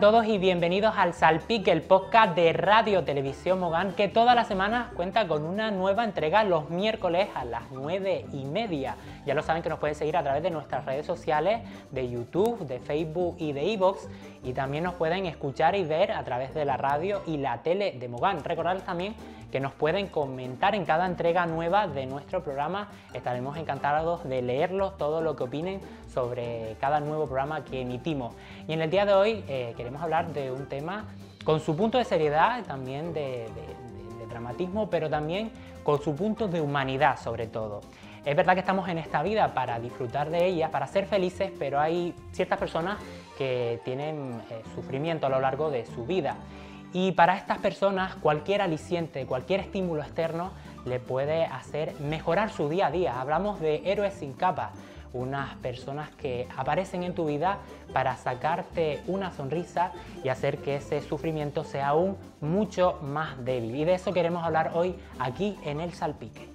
todos y bienvenidos al Salpic, el podcast de Radio Televisión Mogán, que todas las semanas cuenta con una nueva entrega los miércoles a las 9 y media. Ya lo saben que nos pueden seguir a través de nuestras redes sociales, de YouTube, de Facebook y de Evox, y también nos pueden escuchar y ver a través de la radio y la tele de Mogán. Recordarles también que nos pueden comentar en cada entrega nueva de nuestro programa. Estaremos encantados de leerlos, todo lo que opinen sobre cada nuevo programa que emitimos. Y en el día de hoy eh, queremos hablar de un tema con su punto de seriedad, también de, dramatismo, pero también con su punto de humanidad sobre todo. Es verdad que estamos en esta vida para disfrutar de ella, para ser felices, pero hay ciertas personas que tienen eh, sufrimiento a lo largo de su vida. Y para estas personas, cualquier aliciente, cualquier estímulo externo le puede hacer mejorar su día a día. Hablamos de héroes sin capa, unas personas que aparecen en tu vida para sacarte una sonrisa y hacer que ese sufrimiento sea aún mucho más débil. Y de eso queremos hablar hoy aquí en El Salpique.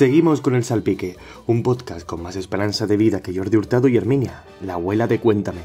Seguimos con El Salpique, un podcast con más esperanza de vida que Jordi Hurtado y Herminia, la abuela de Cuéntame.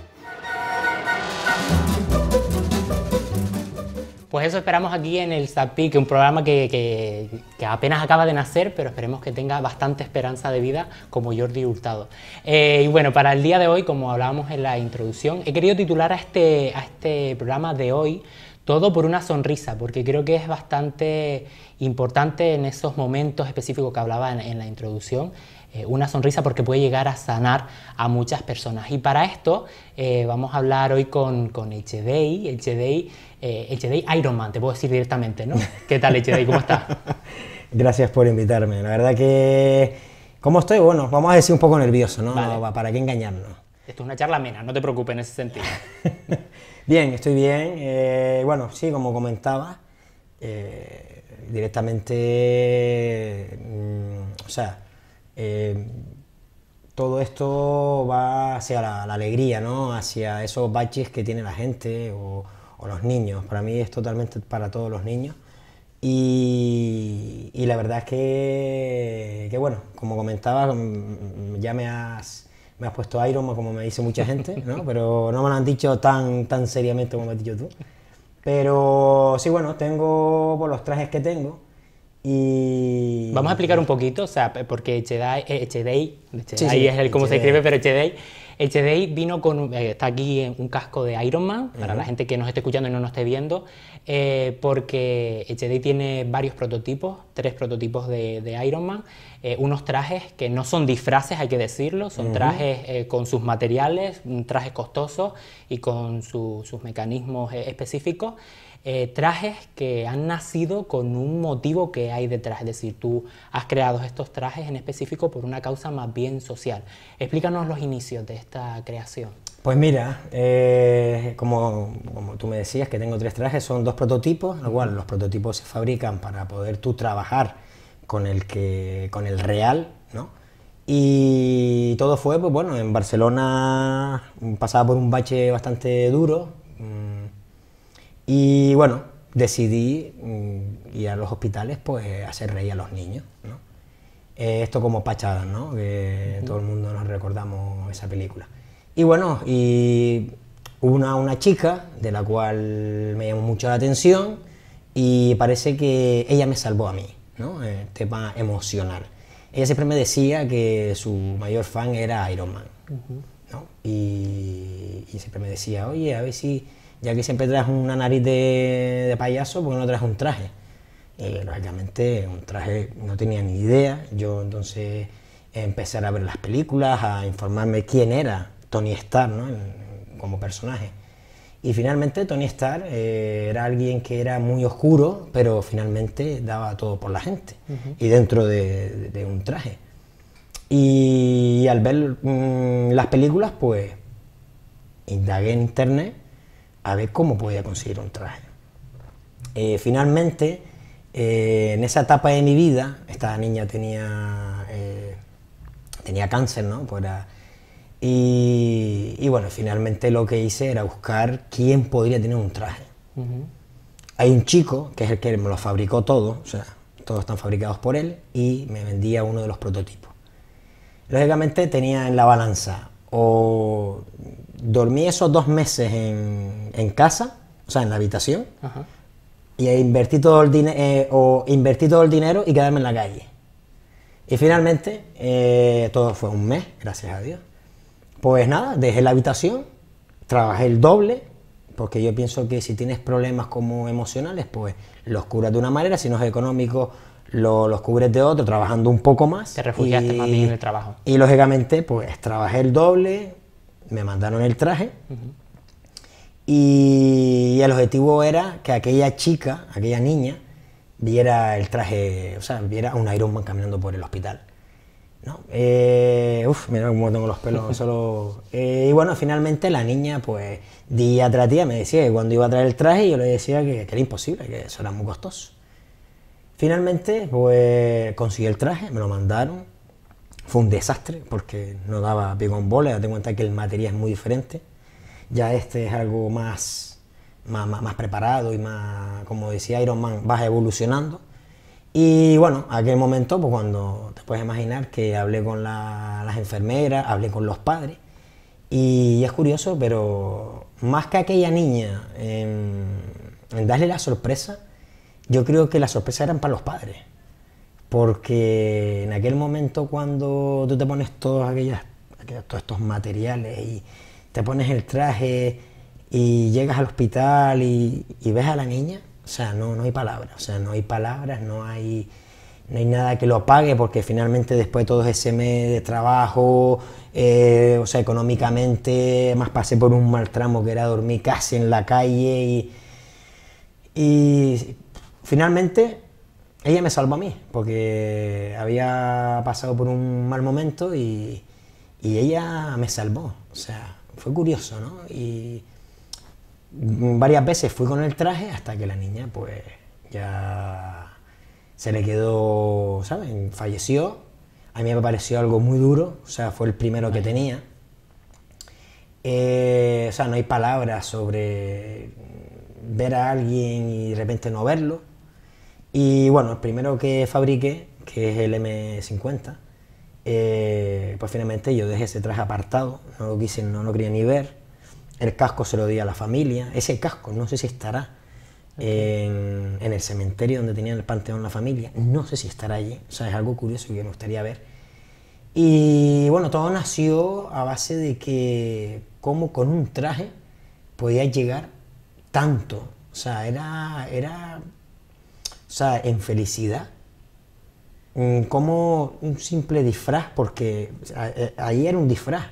Pues eso esperamos aquí en El Salpique, un programa que, apenas acaba de nacer, pero esperemos que tenga bastante esperanza de vida como Jordi Hurtado. Eh, y bueno, para el día de hoy, como hablábamos en la introducción, he querido titular a este, a este programa de hoy todo por una sonrisa, porque creo que es bastante importante en esos momentos específicos que hablaba en, la introducción, eh, una sonrisa porque puede llegar a sanar a muchas personas. Y para esto eh, vamos a hablar hoy con, con HDI, HDI, eh, Ironman, te puedo decir directamente, ¿no? ¿Qué tal HDI? ¿Cómo estás? Gracias por invitarme. La verdad que... ¿Cómo estoy? Bueno, vamos a decir un poco nervioso, ¿no? ¿Para qué engañarnos? Esto es una charla amena, no te preocupes en ese sentido. bien, estoy bien. Eh, bueno, sí, como comentaba, eh, directamente, mm, o sea, eh, todo esto va hacia la, alegría, ¿no? Hacia esos baches que tiene la gente o, los niños. Para mí es totalmente para todos los niños. Y, la verdad es que, que, bueno, como comentaba, mm, ya me has me has puesto Iron Man, como me dice mucha gente, ¿no? pero no me lo han dicho tan, tan seriamente como me has dicho tú. Pero sí, bueno, tengo por pues, los trajes que tengo. Y... Vamos a explicar un poquito, o sea, porque HDI, ahí eh, es el cómo se escribe, pero HDI. HDI vino con, eh, está aquí en un casco de Iron Man, para la gente que nos esté escuchando y no nos esté viendo, eh, porque HD tiene varios prototipos, tres prototipos de, de Iron Man, eh, unos trajes que no son disfraces, hay que decirlo, son trajes eh, con sus materiales, trajes costosos y con sus mecanismos específicos. trajes que han nacido con un motivo que hay detrás, es decir, tú has creado estos trajes en específico por una causa más bien social. Explícanos los inicios de esta creación. Pues mira, eh, como, tú me decías que tengo tres trajes, son dos prototipos, los prototipos se fabrican para poder tú trabajar con el, que, con el real, ¿no? Y todo fue, pues bueno, en Barcelona pasaba por un bache bastante duro mm, y bueno, decidí mm, ir a los hospitales pues hacer reír a los niños, eh, esto como pachadas, ¿no? Que todo el mundo nos recordamos esa película. Y bueno, y una, una chica de la cual me llamó mucho la atención y parece que ella me salvó a mí, ¿no? El tema emocional. Ella siempre me decía que su mayor fan era Iron Man, ¿no? Y, siempre me decía, oye, a ver si, ya que siempre traes una nariz de, de payaso, ¿por qué no traes un traje? Y lógicamente un traje no tenía ni idea, yo entonces empecé a ver las películas, a informarme quién era Tony Stark como personaje. Y finalmente Tony Stark eh, era alguien que era muy oscuro, pero finalmente daba todo por la gente y dentro de, un traje. Y al ver mm, las películas, pues indagué en internet a ver cómo podía conseguir un traje. Eh, finalmente, eh, en esa etapa de mi vida, esta niña tenía, tenía cáncer, ¿no? Pues y, bueno, finalmente lo que hice era buscar quién podría tener un traje. Hay un chico que es el que me lo fabricó todo, o sea, todos están fabricados por él, y me vendía uno de los prototipos. Lógicamente tenía en la balanza o dormí esos dos meses en, casa, o sea, en la habitación, y invertí todo el eh, o invertí todo el dinero y quedarme en la calle. Y finalmente, eh, todo fue un mes, gracias a Dios. Pues nada, dejé la habitación, trabajé el doble, porque yo pienso que si tienes problemas como emocionales, pues los curas de una manera, si no es económico, los cubres de otro, trabajando un poco más. Te refugiaste más bien en el trabajo. Y lógicamente, pues trabajé el doble, me mandaron el traje. y, el objetivo era que aquella chica, aquella niña, viera el traje, o sea, viera a un Ironman caminando por el hospital. No, eh, uf, mira cómo tengo los pelos solo. Eh, y bueno, finalmente la niña, pues, día tras día me decía que cuando iba a traer el traje, yo le decía que, era imposible, que eso era muy costoso. Finalmente, pues, conseguí el traje, me lo mandaron. Fue un desastre porque no daba pie con bola, date cuenta que el material es muy diferente. Ya este es algo más, más, preparado y más, como decía Iron Man, vas evolucionando y bueno, aquel momento, pues cuando te puedes imaginar que hablé con las enfermeras, hablé con los padres, y es curioso, pero más que aquella niña en, darle la sorpresa, yo creo que la sorpresa eran para los padres. Porque en aquel momento cuando tú te pones todos, aquellas, todos estos materiales y te pones el traje y llegas al hospital y ves a la niña, o sea, no, hay palabras, o sea, no hay palabras, no hay, hay nada que lo apague, porque finalmente después de todo ese mes de trabajo, eh, o sea, económicamente, más pasé por un mal tramo que era dormir casi en la calle y, finalmente ella me salvó a mí, porque había pasado por un mal momento y, ella me salvó. O sea, fue curioso, ¿no? Y, varias veces fui con el traje hasta que la niña pues ya se le quedó, ¿saben? Falleció. A mí me pareció algo muy duro, o sea, fue el primero que tenía. Eh, o sea, no hay palabras sobre ver a alguien y de repente no verlo. Y bueno, el primero que fabriqué, que es el M50, eh, pues finalmente yo dejé ese traje apartado, no lo quise, no lo quería ni ver el casco se lo di a la familia. Ese casco no sé si estará en, el cementerio donde tenían el panteón la familia. No sé si estará allí. O sea, es algo curioso que me gustaría ver. Y bueno, todo nació a base de que como con un traje podía llegar tanto. O sea, era, era en felicidad mm, como un simple disfraz, porque eh, ahí era un disfraz,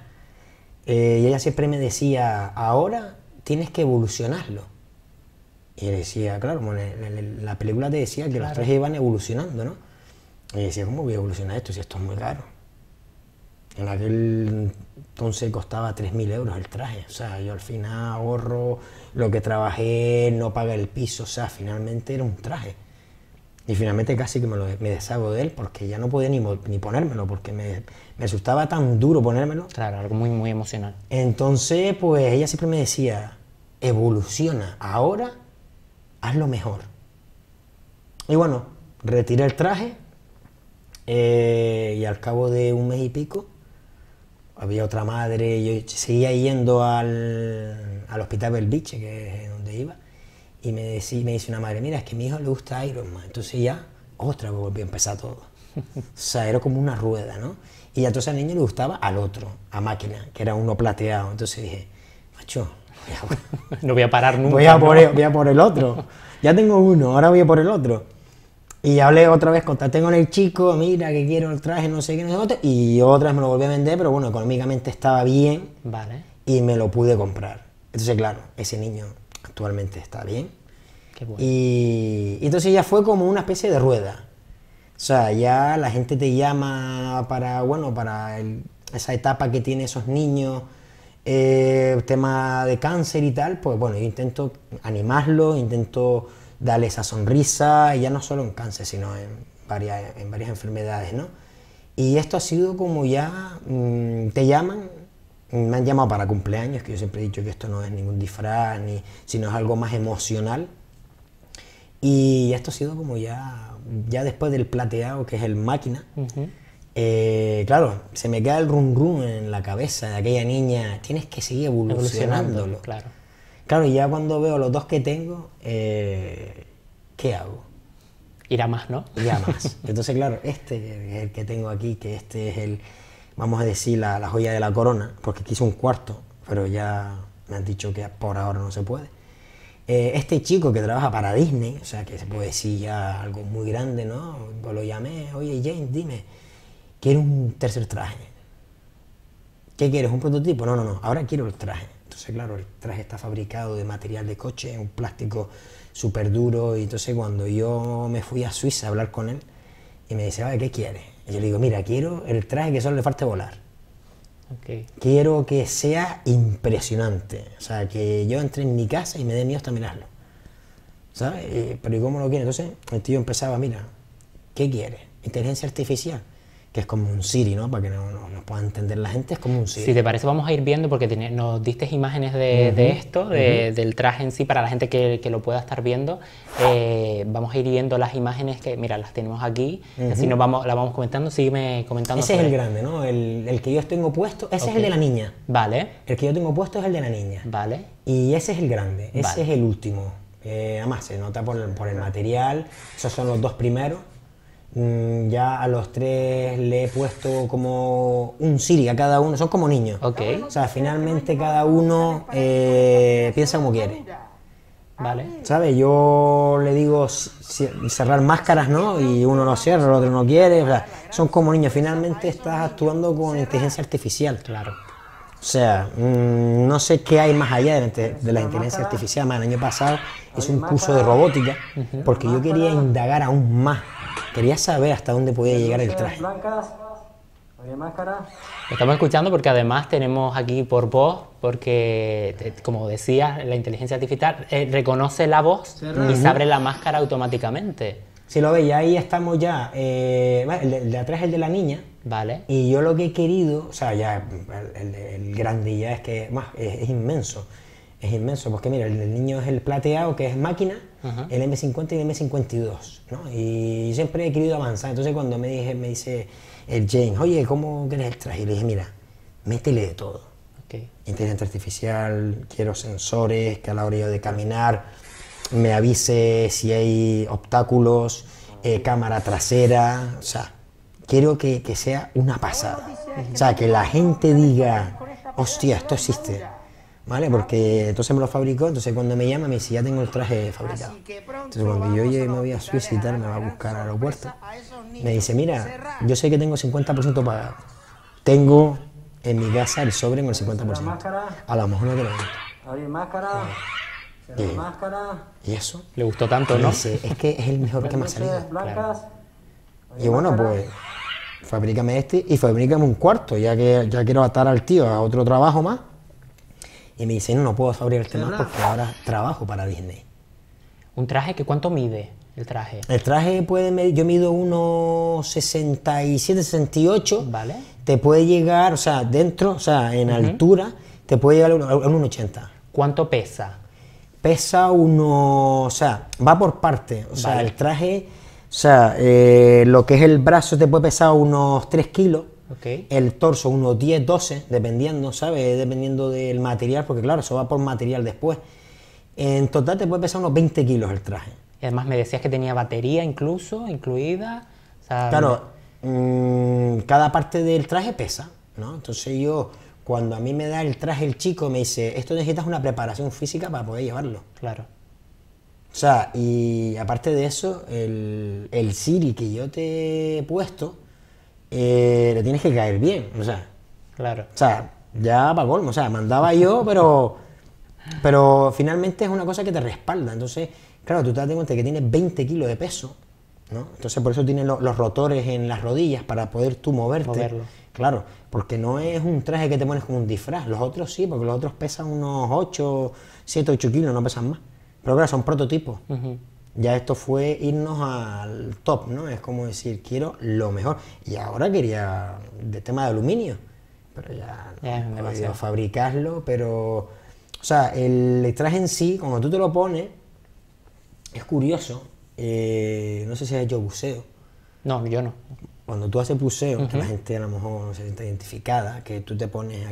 eh, y ella siempre me decía, ahora tienes que evolucionarlo. Y decía, claro, la película te decía que los trajes iban evolucionando, ¿no? Y decía, ¿cómo voy a evolucionar esto si esto es muy caro? En aquel entonces costaba 3.000 euros el traje. O sea, yo al final ahorro lo que trabajé, no paga el piso. O sea, finalmente era un traje. Y finalmente casi que me, deshago de él porque ya no podía ni, ponérmelo, porque me, me, tan duro ponérmelo. Claro, algo muy, muy emocional. Entonces, pues ella siempre me decía, evoluciona, ahora haz lo mejor. Y bueno, retiré el traje eh, y al cabo de un mes y pico había otra madre, yo seguía yendo al, al hospital Belviche, que es donde iba, y me, decí, me dice una madre, mira, es que a mi hijo le gusta Iron Man. Entonces ya, otra vez volvió a empezar todo. O sea, era como una rueda, ¿no? Y entonces al niño le gustaba al otro, a máquina, que era uno plateado. Entonces dije, macho, no voy a parar nunca. Voy a, por el, otro. Ya tengo uno, ahora voy a por el otro. Y hablé otra vez, contacté con el chico, mira que quiero el traje, no sé qué, no Y otras me lo volví a vender, pero bueno, económicamente estaba bien. Vale. Y me lo pude comprar. Entonces, claro, ese niño actualmente está bien. y, entonces ya fue como una especie de rueda. O sea, ya la gente te llama para, bueno, para esa etapa que tienen esos niños, eh, tema de cáncer y tal, pues bueno, yo intento animarlo intento darle esa sonrisa, ya no solo en cáncer, sino en varias, en varias enfermedades, ¿no? Y esto ha sido como ya mm, te llaman me han llamado para cumpleaños, que yo siempre he dicho que esto no es ningún disfraz, ni, sino es algo más emocional. Y esto ha sido como ya, ya después del plateado, que es el máquina. Eh, claro, se me queda el rum rum en la cabeza de aquella niña, tienes que seguir evolucionándolo. claro. claro, ya cuando veo los dos que tengo, eh, ¿qué hago? Ir a más, ¿no? Ir a más. Entonces, claro, este es el que tengo aquí, que este es el vamos a decir, la, la joya de la corona, porque quiso un cuarto, pero ya me han dicho que por ahora no se puede. Eh, este chico que trabaja para Disney, o sea, que se puede decir ya algo muy grande, ¿no? lo llamé, oye James, dime, quiero un tercer traje. ¿Qué quieres? ¿Un prototipo? No, no, no, ahora quiero el traje. Entonces, claro, el traje está fabricado de material de coche, un plástico súper duro. Y entonces, cuando yo me fui a Suiza a hablar con él, y me dice, ¿qué quieres? Y yo le digo, mira, quiero el traje que solo le falte volar. Quiero que sea impresionante. O sea, que yo entre en mi casa y me dé miedo hasta mirarlo. ¿Sabes? Eh, pero ¿y cómo lo quiere? Entonces el tío empezaba, mira, ¿qué quiere? Inteligencia artificial que es como un Siri, ¿no? Para que nos no, no pueda entender la gente, es como un Siri. Si te parece, vamos a ir viendo porque nos diste imágenes de, de esto, del traje en sí, para la gente que, que lo pueda estar viendo. Eh, vamos a ir viendo las imágenes que, mira, las tenemos aquí, así nos vamos, las vamos comentando, sígueme comentando. Ese es el grande, ¿no? El, el, que yo tengo puesto, ese es el de la niña. Vale. El que yo tengo puesto es el de la niña. Vale. Y ese es el grande, ese es el último. Eh, además, se nota por el material, esos son los dos primeros. Mm, ya a los tres le he puesto como un Siri a cada uno, son como niños. O sea, finalmente cada uno eh, piensa como quiere. Vale. ¿Sabes? Yo le digo cerrar máscaras, ¿no? Y uno no cierra, el otro no quiere. son como niños. Finalmente estás actuando con inteligencia artificial. Claro. O sea, mm, no sé qué hay más allá de, la inteligencia artificial. más el año pasado hice un curso de robótica porque yo quería indagar aún más Quería saber hasta dónde podía llegar el traje. Estamos escuchando porque además tenemos aquí por voz, porque como decía, la inteligencia artificial eh, reconoce la voz y se abre la máscara automáticamente. Si lo veis, ahí estamos ya. Eh, el de atrás es el de la niña. Vale. Y yo lo que he querido, o sea, ya el, el, es que más, es inmenso es inmenso, porque mira, el niño es el plateado, que es máquina, el M50 y el M52, ¿no? Y siempre he querido avanzar, entonces cuando me, dije, me dice el James, oye, ¿cómo quieres el traje? Y le dije, mira, métele de todo. Inteligencia artificial, quiero sensores, que a la hora de caminar me avise si hay obstáculos, eh, cámara trasera, o sea, quiero que, sea una pasada. O sea, que la gente diga, hostia, esto existe. ¿vale? Porque entonces me lo fabricó, entonces cuando me llama me dice, ya tengo el traje fabricado. Entonces cuando yo llegue, me voy a suicidar, me va a buscar al aeropuerto, me dice, mira, yo sé que tengo 50% pagado, tengo en mi casa el sobre con el 50%, a lo mejor no te lo máscara, ¿Y eso? Le gustó tanto, ¿no? Dice, es que es el mejor que me ha salido. Y bueno, pues fabrícame este y fabrícame un cuarto, ya que ya quiero atar al tío a otro trabajo más y me dice, no, no puedo el tema porque ahora trabajo para Disney. ¿Un traje que cuánto mide el traje? El traje puede medir, yo mido unos 67, 68. Vale. Te puede llegar, o sea, dentro, o sea, en altura, te puede llegar a un, 80. ¿Cuánto pesa? Pesa uno, o sea, va por parte. O sea, el traje, o sea, eh, lo que es el brazo te puede pesar unos 3 kilos. El torso unos 10, 12, dependiendo, sabe Dependiendo del material, porque claro, eso va por material después. En total te puede pesar unos 20 kilos el traje. Y además me decías que tenía batería incluso, incluida. claro, mm, cada parte del traje pesa, ¿no? Entonces yo, cuando a mí me da el traje el chico, me dice, esto necesitas una preparación física para poder llevarlo. Claro. O sea, y aparte de eso, el, el Siri que yo te he puesto, eh, le tienes que caer bien, o sea. Claro. O sea, ya para colmo, o sea, mandaba yo, pero, pero finalmente es una cosa que te respalda. Entonces, claro, tú te das cuenta que tiene 20 kilos de peso, ¿no? Entonces, por eso tiene los rotores en las rodillas para poder tú moverte. Claro, porque no es un traje que te pones como un disfraz. Los otros sí, porque los otros pesan unos 8, 7, 8 kilos, no pesan más. Pero claro, son prototipos ya esto fue irnos al top, ¿no? Es como decir, quiero lo mejor. Y ahora quería de tema de aluminio, pero ya, ya no he fabricarlo, pero... O sea, el traje en sí, cuando tú te lo pones, es curioso. Eh, no sé si has hecho buceo. No, yo no. Cuando tú haces buceo, que la gente a lo mejor no se siente identificada, que tú te pones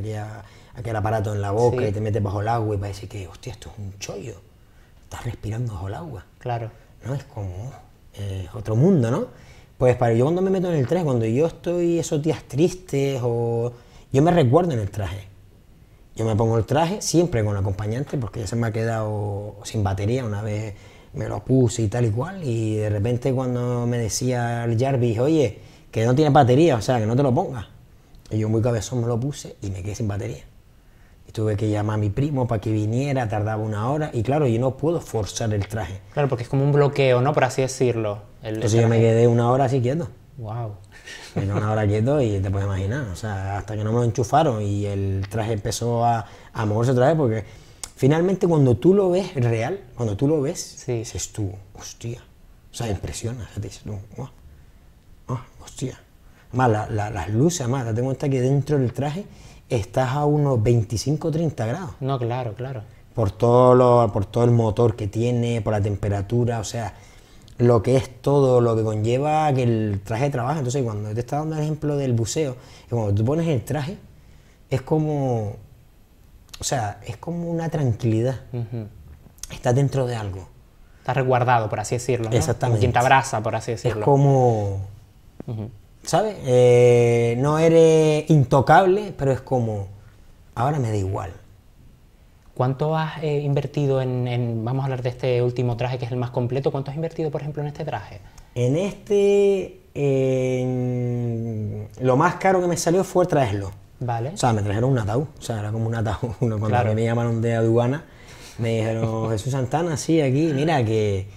aquel aparato en la boca y te metes bajo el agua y parece que, hostia, esto es un chollo estás respirando bajo el agua. Claro. No es como otro mundo, ¿no? Pues para yo cuando me meto en el traje, cuando yo estoy esos días tristes o yo me recuerdo en el traje. Yo me pongo el traje siempre con acompañante porque ya se me ha quedado sin batería una vez me lo puse y tal y cual y de repente cuando me decía el Jarvis, oye, que no tiene batería, o sea, que no te lo pongas. Y yo muy cabezón me lo puse y me quedé sin batería tuve que llamar a mi primo para que viniera, tardaba una hora y claro, yo no puedo forzar el traje. Claro, porque es como un bloqueo, ¿no? Por así decirlo. Entonces yo me quedé una hora así quieto. Wow. una hora quieto y te puedes imaginar, o sea, hasta que no me enchufaron y el traje empezó a, moverse otra vez porque finalmente cuando tú lo ves real, cuando tú lo ves, sí. dices tú, hostia, o sea, impresiona, te dices tú, wow, oh, hostia. Además, las luces, además, te das cuenta que dentro del traje estás a unos 25 30 grados. No, claro, claro. Por todo, lo, por todo el motor que tiene, por la temperatura, o sea, lo que es todo lo que conlleva que el traje trabajo Entonces, cuando te está dando el ejemplo del buceo, cuando tú pones el traje, es como, o sea, es como una tranquilidad. está Estás dentro de algo. Estás resguardado, por así decirlo. Exactamente. Como quien te por así decirlo. Es como... ¿sabes? Eh, no eres intocable, pero es como, ahora me da igual. ¿Cuánto has eh, invertido en, vamos a hablar de este último traje que es el más completo, cuánto has invertido, por ejemplo, en este traje? En este, lo más caro que me salió fue traerlo. Vale. O sea, me trajeron un ataúd, o sea, era como un ataúd. Cuando me llamaron de aduana, me dijeron, Jesús Santana, sí, aquí, mira que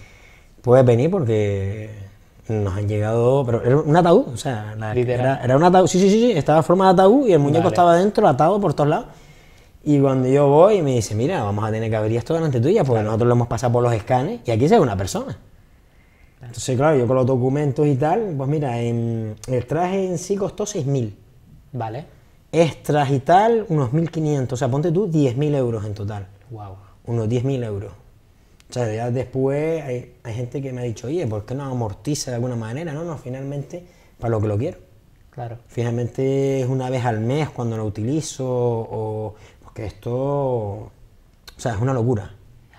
puedes venir porque nos han llegado, pero era un ataúd, o sea, la, era, era, un ataúd, sí, sí, sí, estaba en forma de ataúd y el muñeco estaba dentro, atado por todos lados. Y cuando yo voy y me dice, mira, vamos a tener que abrir esto delante tuya, porque nosotros lo hemos pasado por los escanes y aquí se ve una persona. Entonces, claro, yo con los documentos y tal, pues mira, el traje en sí costó 6.000. Vale. Extras y tal, unos 1.500, o sea, ponte tú 10.000 euros en total. Wow. Unos 10.000 euros. O sea, ya después hay, hay, gente que me ha dicho, oye, ¿por qué no amortiza de alguna manera? No, no, finalmente, para lo que lo quiero. Claro. Finalmente es una vez al mes cuando lo utilizo, o, porque esto, o sea, es una locura.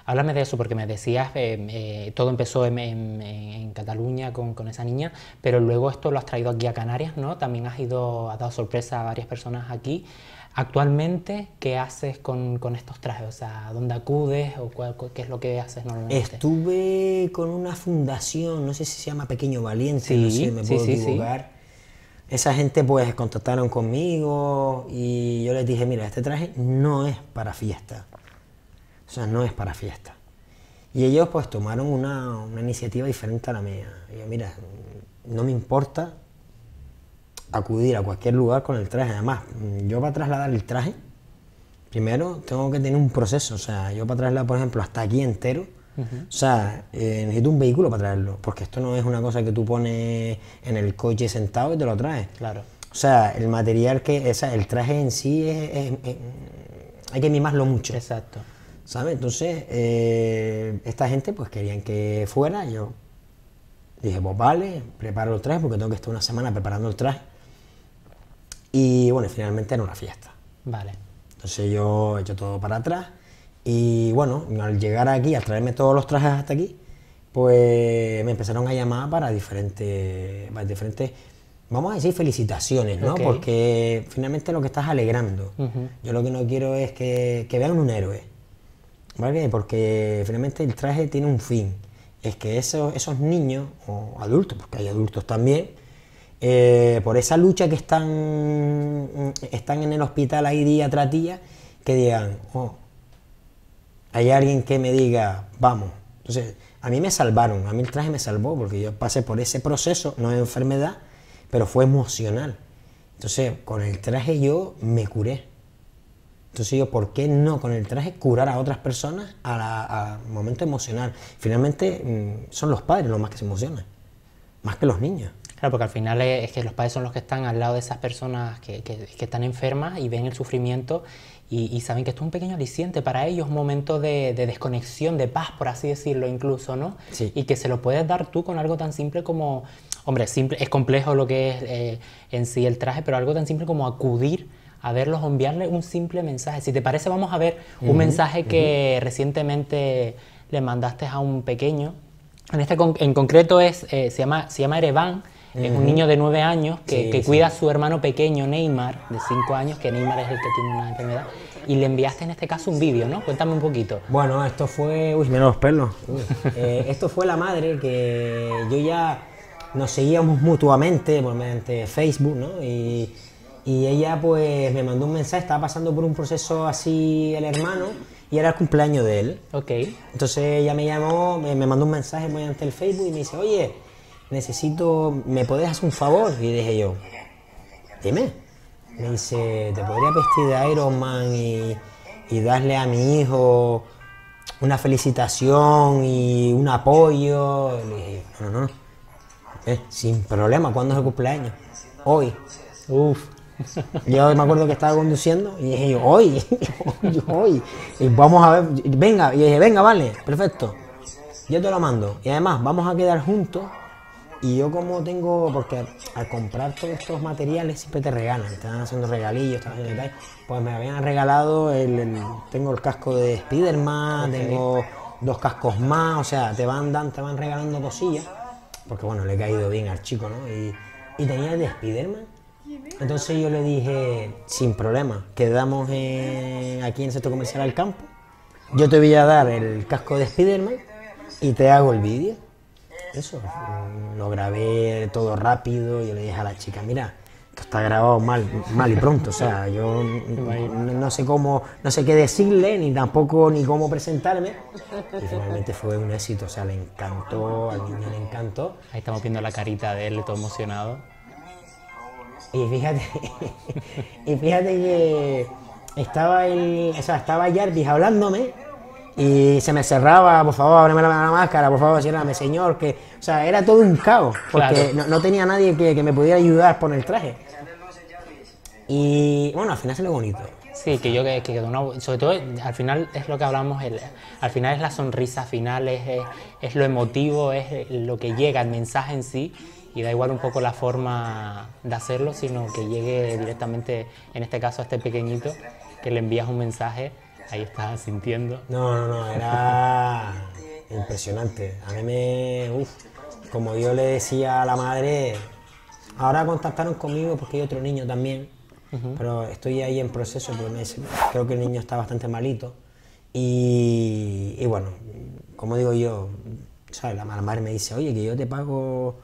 Háblame de eso, porque me decías, eh, eh, todo empezó en, en Cataluña con, con, esa niña, pero luego esto lo has traído aquí a Canarias, ¿no? También has ido, has dado sorpresa a varias personas aquí. Actualmente, ¿qué haces con, estos trajes? O sea, ¿dónde acudes o qué es lo que haces normalmente? Estuve con una fundación, no sé si se llama Pequeño Valiente, si me puedo sí, Esa gente pues contactaron conmigo y yo les dije, mira, este traje no es para fiesta. O sea, no es para fiesta. Y ellos pues tomaron una, una iniciativa diferente a la mía. yo, mira, no me importa acudir a cualquier lugar con el traje. Además, yo para trasladar el traje, primero tengo que tener un proceso. O sea, yo para trasladar, por ejemplo, hasta aquí entero, o sea, eh, necesito un vehículo para traerlo. Porque esto no es una cosa que tú pones en el coche sentado y te lo traes. Claro. O sea, el material que, o el traje en sí es, hay que mimarlo mucho. Exacto. ¿Sabes? Entonces, eh, esta gente pues querían que fuera. Yo dije, pues vale, preparo el traje porque tengo que estar una semana preparando el traje y bueno, finalmente era una fiesta. Vale. Entonces yo he hecho todo para atrás y bueno, al llegar aquí, al traerme todos los trajes hasta aquí, pues me empezaron a llamar para diferentes, diferentes vamos a decir felicitaciones, ¿no? Porque finalmente lo que estás alegrando. Yo lo que no quiero es que, vean un héroe, ¿vale? Porque finalmente el traje tiene un fin. Es que esos, esos niños, o adultos, porque hay adultos también, eh, por esa lucha que están, están en el hospital ahí día tras día, que digan, oh, hay alguien que me diga, vamos. Entonces, a mí me salvaron, a mí el traje me salvó, porque yo pasé por ese proceso, no de enfermedad, pero fue emocional. Entonces, con el traje yo me curé. Entonces yo, ¿por qué no con el traje curar a otras personas al momento emocional? Finalmente mm, son los padres los más que se emocionan, más que los niños. Claro, porque al final es, que los padres son los que están al lado de esas personas que, que, están enfermas y ven el sufrimiento y, saben que esto es un pequeño aliciente para ellos, un momento de, de, desconexión, de paz, por así decirlo incluso, ¿no? Sí. Y que se lo puedes dar tú con algo tan simple como, hombre, simple, es complejo lo que es eh, en sí el traje, pero algo tan simple como acudir a verlos o enviarle un simple mensaje. Si te parece, vamos a ver un mensaje que recientemente le mandaste a un pequeño. En este en concreto es, eh, se, llama, se llama es un niño de 9 años que, cuida a su hermano pequeño Neymar, de 5 años, que Neymar es el que tiene una enfermedad. Y le enviaste en este caso un vídeo, ¿no? Cuéntame un poquito. Bueno, esto fue. Uy, menos pelos eh, esto fue la madre que yo ya nos seguíamos mutuamente por mediante Facebook, ¿no? Y, ella, pues, me mandó un mensaje. Estaba pasando por un proceso así el hermano y era el cumpleaños de él. Ok. Entonces ella me llamó, me, me mandó un mensaje mediante el Facebook y me dice, oye necesito, ¿me podés hacer un favor? Y dije yo, dime. Me dice, ¿te podría vestir de Iron Man y, darle a mi hijo una felicitación y un apoyo? Le dije, no, no, no. Eh, sin problema, ¿cuándo es el cumpleaños? Hoy. Uf. Yo me acuerdo que estaba conduciendo y dije yo, hoy, hoy, y vamos a ver, venga, y dije, venga, vale, perfecto, yo te lo mando. Y además, vamos a quedar juntos y yo como tengo, porque al comprar todos estos materiales siempre te regalan, te están haciendo regalillos, están haciendo detalles, pues me habían regalado el, tengo el casco de Spiderman tengo dos cascos más, o sea, te van dando te van regalando cosillas, porque bueno, le he caído bien al chico, ¿no? Y, tenía el de Spiderman Entonces yo le dije, sin problema, quedamos aquí en el centro comercial al campo, yo te voy a dar el casco de Spiderman y te hago el vídeo eso, mm, lo grabé todo rápido, y le dije a la chica, mira, esto está grabado mal, mal y pronto, o sea, yo no, sé cómo, no sé qué decirle, ni tampoco ni cómo presentarme, y finalmente fue un éxito, o sea, le encantó, al niño le encantó. Ahí estamos viendo la carita de él, todo emocionado. Y fíjate, y fíjate que estaba el, o sea, estaba Jarvis hablándome, y se me cerraba, por favor, ábreme la, máscara, por favor, ciérrame, señor, que, o sea, era todo un caos, porque no, tenía nadie que, que, me pudiera ayudar con el traje. Y bueno, al final lo bonito. Sí, que yo que, que sobre todo al final es lo que hablamos, el, al final es la sonrisa final, es, es, lo emotivo, es lo que llega, el mensaje en sí, y da igual un poco la forma de hacerlo, sino que llegue directamente, en este caso a este pequeñito, que le envías un mensaje Ahí estás sintiendo. No, no, no, era impresionante. A mí me. Uf, como yo le decía a la madre, ahora contactaron conmigo porque hay otro niño también, pero estoy ahí en proceso porque me, creo que el niño está bastante malito. Y, bueno, como digo yo, La madre me dice, oye, que yo te pago.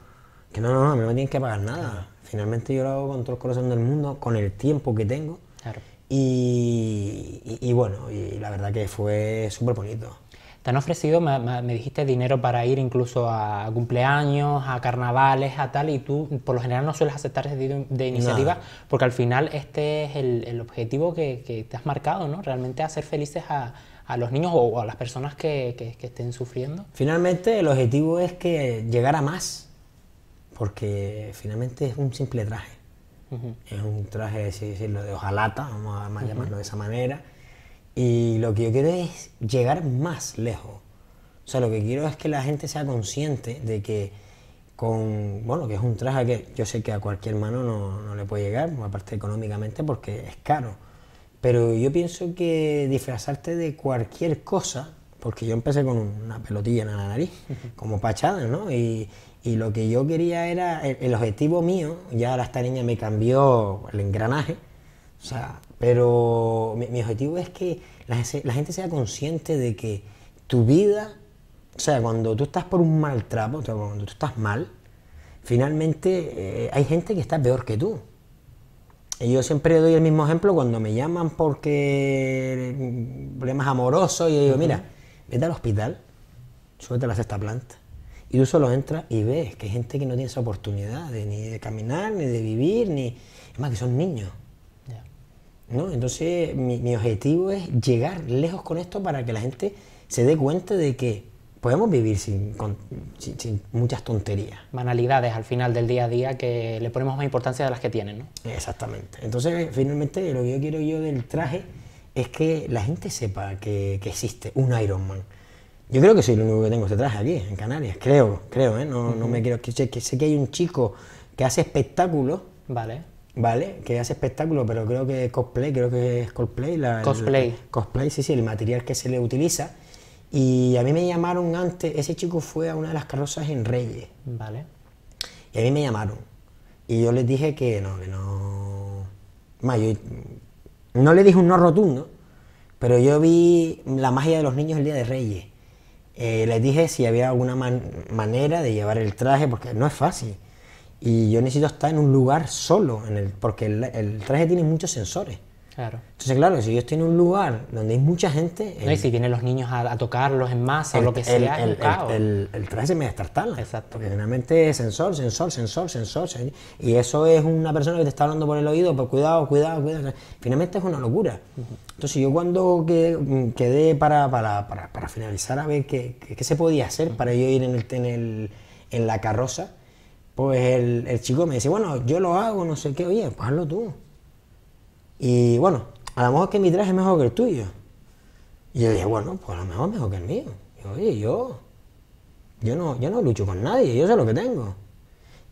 Que no, no, no, no me tienes que pagar nada. Finalmente yo lo hago con todo el corazón del mundo, con el tiempo que tengo. Claro. Y, bueno, y la verdad que fue súper bonito. ¿Te han ofrecido, me, dijiste, dinero para ir incluso a cumpleaños, a carnavales, a tal, y tú por lo general no sueles aceptar ese tipo de iniciativa porque al final este es el, objetivo que, te has marcado, ¿no? Realmente hacer felices a, a los niños o, a las personas que, que, que, estén sufriendo. Finalmente el objetivo es que llegar a más, porque finalmente es un simple traje. Es un traje, si decirlo, de Ojalata vamos a llamarlo de esa manera. Y lo que yo quiero es llegar más lejos. O sea, lo que quiero es que la gente sea consciente de que con, bueno, que es un traje que yo sé que a cualquier mano no, le puede llegar, aparte económicamente porque es caro. Pero yo pienso que disfrazarte de cualquier cosa, porque yo empecé con una pelotilla en la nariz, como pachada, ¿no? Y, y lo que yo quería era, el, objetivo mío, ya ahora esta niña me cambió el engranaje, o sea, pero mi, objetivo es que la, gente sea consciente de que tu vida, o sea, cuando tú estás por un mal trapo, cuando tú estás mal, finalmente eh, hay gente que está peor que tú. Y yo siempre doy el mismo ejemplo cuando me llaman porque mm, problemas amorosos y yo digo, mira, vete al hospital, súbete a la sexta planta y tú solo entras y ves que hay gente que no tiene esa oportunidad ni de caminar, ni de vivir, ni. Es más, que son niños. ¿no? Entonces, mi, objetivo es llegar lejos con esto para que la gente se dé cuenta de que podemos vivir sin, sin, muchas tonterías. Banalidades al final del día a día que le ponemos más importancia de las que tienen. ¿no? Exactamente. Entonces, finalmente, lo que yo quiero yo del traje es que la gente sepa que, que existe un Iron Man yo creo que soy el único que tengo este traje aquí, en Canarias. Creo, creo, ¿eh? No, me quiero... Que sé, que hay un chico que hace espectáculos. Vale. Vale, que hace espectáculo, pero creo que cosplay, creo que es cosplay. cosplay. cosplay, sí, sí, el material que se le utiliza. Y a mí me llamaron antes, ese chico fue a una de las carrozas en Reyes. Vale. Y a mí me llamaron. Y yo les dije que no, que no. Más, yo no le dije un no rotundo, pero yo vi la magia de los niños el día de Reyes eh, les dije si había alguna manera de llevar el traje, porque no es fácil. Y yo necesito estar en un lugar solo, en el, porque el traje tiene muchos sensores. Entonces, claro, si ellos tienen un lugar donde hay mucha gente. no, y si vienen los niños a, tocarlos en masa o lo que sea. El, el, el traje se me destartala. Exacto. Porque generalmente es sensor, sensor, sensor, sensor, Y eso es una persona que te está hablando por el oído, pues cuidado, cuidado, cuidado. Finalmente es una locura. Entonces, yo cuando mm, quedé, para, para, para, finalizar a ver qué, se podía hacer para yo ir en, el, en, en la carroza, pues el, chico me dice, bueno, yo lo hago, no sé qué, oye, pues hazlo tú. Y bueno, a lo mejor que mi traje es mejor que el tuyo. Y yo dije, bueno, pues a lo mejor es mejor que el mío. Y yo, oye, yo, yo no, yo no lucho con nadie, yo sé lo que tengo.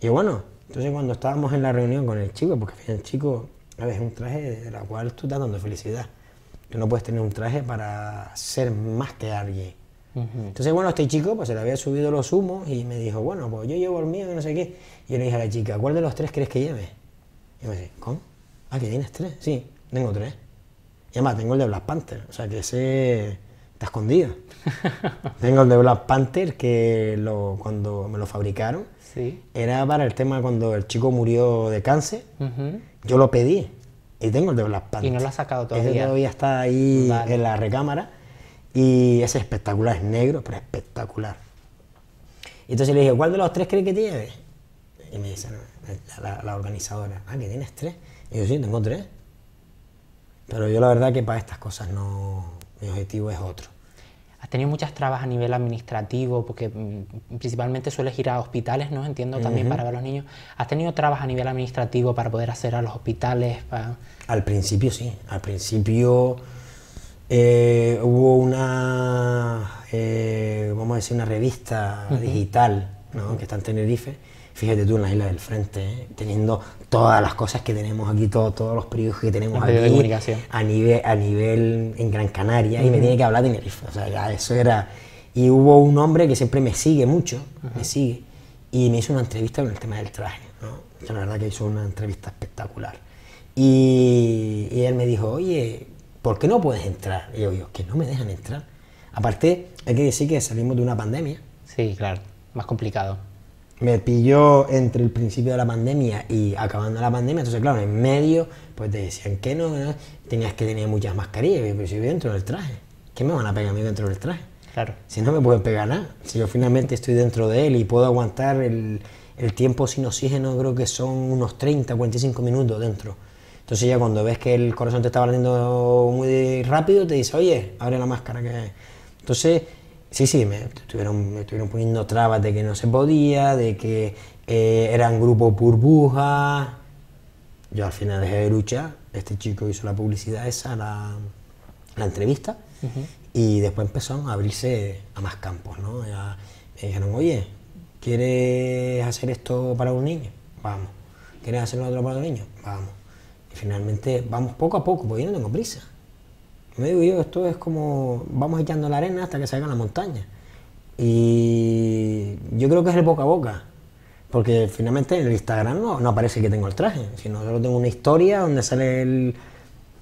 Y bueno, entonces cuando estábamos en la reunión con el chico, porque el chico, a ver, es un traje de la cual tú estás dando felicidad. Tú no puedes tener un traje para ser más que alguien. Entonces, bueno, este chico pues se le había subido los humos y me dijo, bueno, pues yo llevo el mío y no sé qué. Y yo le dije a la chica, ¿cuál de los tres crees que lleve? Y me dice, ¿cómo? Ah, que tienes tres. Sí, tengo tres. Y además tengo el de Black Panther, o sea que ese está escondido. tengo el de Black Panther que cuando me lo fabricaron sí. era para el tema cuando el chico murió de cáncer. Yo lo pedí y tengo el de Black Panther. Y no lo ha sacado todavía. Ese todavía está ahí en la recámara y es espectacular, es negro, pero espectacular. entonces le dije, ¿cuál de los tres crees que tiene? Y me dice, la, la organizadora, ah, que tienes tres yo sí, tengo tres. Pero yo la verdad que para estas cosas no, mi objetivo es otro. Has tenido muchas trabas a nivel administrativo, porque mm, principalmente sueles ir a hospitales, ¿no? Entiendo también para ver a los niños. ¿Has tenido trabas a nivel administrativo para poder hacer a los hospitales? Para... Al principio sí, al principio eh, hubo una, eh, vamos a decir, una revista digital, ¿no? Que está en Tenerife Fíjate tú en la isla del frente, ¿eh? teniendo todas las cosas que tenemos aquí, todo, todos los privilegios que tenemos aquí a nivel, a nivel en Gran Canaria, y me tiene que hablar de Tenerife. O sea, eso era. Y hubo un hombre que siempre me sigue mucho, me sigue, y me hizo una entrevista con el tema del traje. ¿no? la verdad que hizo una entrevista espectacular. Y, él me dijo, oye, ¿por qué no puedes entrar? Y yo, digo, que no me dejan entrar. Aparte, hay que decir que salimos de una pandemia. Sí, claro, más complicado me pilló entre el principio de la pandemia y acabando la pandemia, entonces claro, en medio pues te decían que no, tenías que tener muchas mascarillas, pero pues, si dentro del traje, ¿qué me van a pegar a mí dentro del traje? Claro. Si no me pueden pegar nada, si yo finalmente estoy dentro de él y puedo aguantar el, el tiempo sin oxígeno, creo que son unos 30, 45 minutos dentro. Entonces ya cuando ves que el corazón te está batiendo muy rápido, te dice, oye, abre la máscara que... Entonces Sí, sí, me estuvieron, me estuvieron poniendo trabas de que no se podía, de que era eh, eran grupo burbuja. Yo al final dejé de luchar, este chico hizo la publicidad esa, la, entrevista, y después empezó a abrirse a más campos, ¿no? me dijeron, oye, ¿quieres hacer esto para un niño? Vamos. ¿Quieres hacerlo otro para un niño? Vamos. Y finalmente vamos poco a poco, porque yo no tengo prisa me digo yo, esto es como vamos echando la arena hasta que salga la montaña. Y yo creo que es el boca a boca, porque finalmente en el Instagram no, no aparece que tengo el traje, sino solo tengo una historia donde sale el...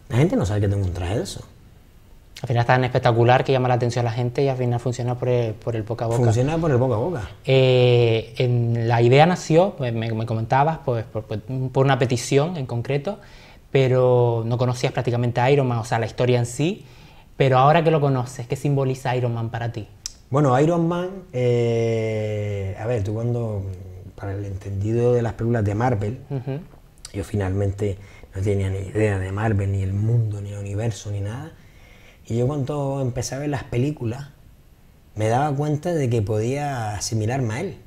La gente no sabe que tengo un traje de eso. Al final es tan espectacular que llama la atención a la gente y al final funciona por el, por el boca a boca. Funciona por el boca a boca. Eh, en, la idea nació, me, me comentabas, pues, por, por, una petición en concreto pero no conocías prácticamente a Iron Man, o sea, la historia en sí, pero ahora que lo conoces, ¿qué simboliza Iron Man para ti? Bueno, Iron Man, eh, a ver, tú cuando, para el entendido de las películas de Marvel, yo finalmente no tenía ni idea de Marvel, ni el mundo, ni el universo, ni nada. Y yo cuando empecé a ver las películas, me daba cuenta de que podía asimilarme a él,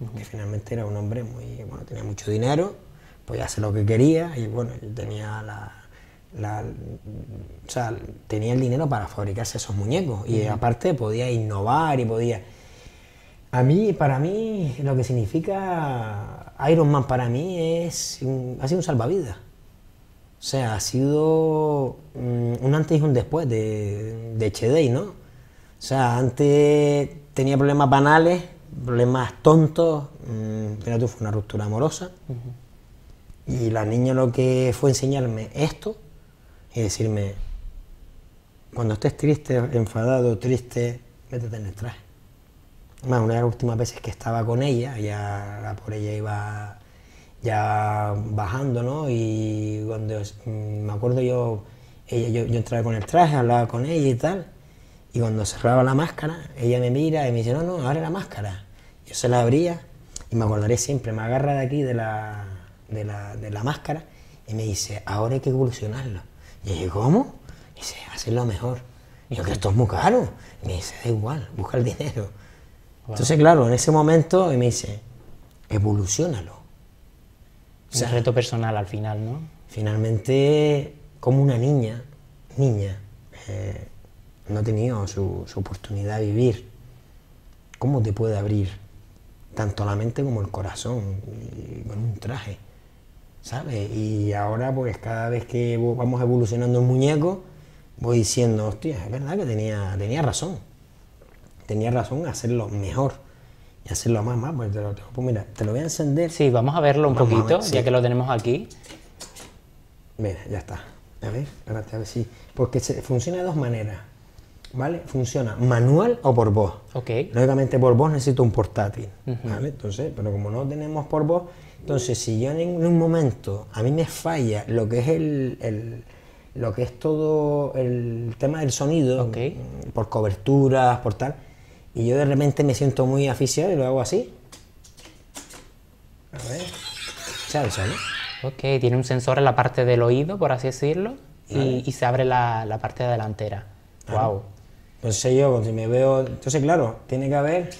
Porque que finalmente era un hombre muy, bueno, tenía mucho dinero, podía pues, hacer lo que quería y bueno, yo tenía la, o sea, tenía el dinero para fabricarse esos muñecos y aparte podía innovar y podía... A mí, para mí, lo que significa Iron Man para mí es ha sido un salvavidas. O sea, ha sido mm, un antes y un después de, de ¿no? O sea, antes tenía problemas banales, problemas tontos, mm, pero tú fue una ruptura amorosa. Y la niña lo que fue enseñarme esto y decirme, cuando estés triste, enfadado, triste, métete en el traje. una de las últimas veces que estaba con ella, ya por ella iba ya bajando, ¿no? Y cuando mm, me acuerdo yo, yo, yo entraba con el traje, hablaba con ella y tal, y cuando cerraba la máscara, ella me mira y me dice, no, no, abre la máscara. Yo se la abría y me acordaré siempre, me agarra de aquí de la, de la, máscara y me dice, ahora hay que evolucionarlo. Y dije, ¿cómo? Y dice, hacerlo mejor. Y yo, que esto es muy caro. Y me dice, da igual, busca el dinero. Entonces, claro, en ese momento y me dice, evolucionalo. es reto personal al final, ¿no? Finalmente, como una niña, niña, eh, no ha tenido su, su oportunidad de vivir, ¿cómo te puede abrir tanto la mente como el corazón con un traje? ¿sabes? Y ahora pues cada vez que vamos evolucionando el muñeco, voy diciendo, hostia, es verdad que tenía, tenía razón. Tenía razón hacerlo mejor y hacerlo más, más, pues te lo, pues mira, te lo voy a encender. Sí, vamos a verlo un poquito, ya que lo tenemos aquí. Mira, ya está. A ver, espérate, a ver si... Porque se, funciona de dos maneras, ¿vale? Funciona manual o por voz. Ok. Lógicamente por voz necesito un portátil, ¿vale? Entonces, pero como no tenemos por voz, entonces, si yo en un momento a mí me falla lo que es el, lo que es todo el tema del sonido, por coberturas, por tal, y yo de repente me siento muy aficionado y lo hago así. A ver. ¿no? Ok, tiene un sensor en la parte del oído, por así decirlo, y, se abre la, parte delantera. Wow. Entonces yo, si me veo. Entonces, claro, tiene que haber.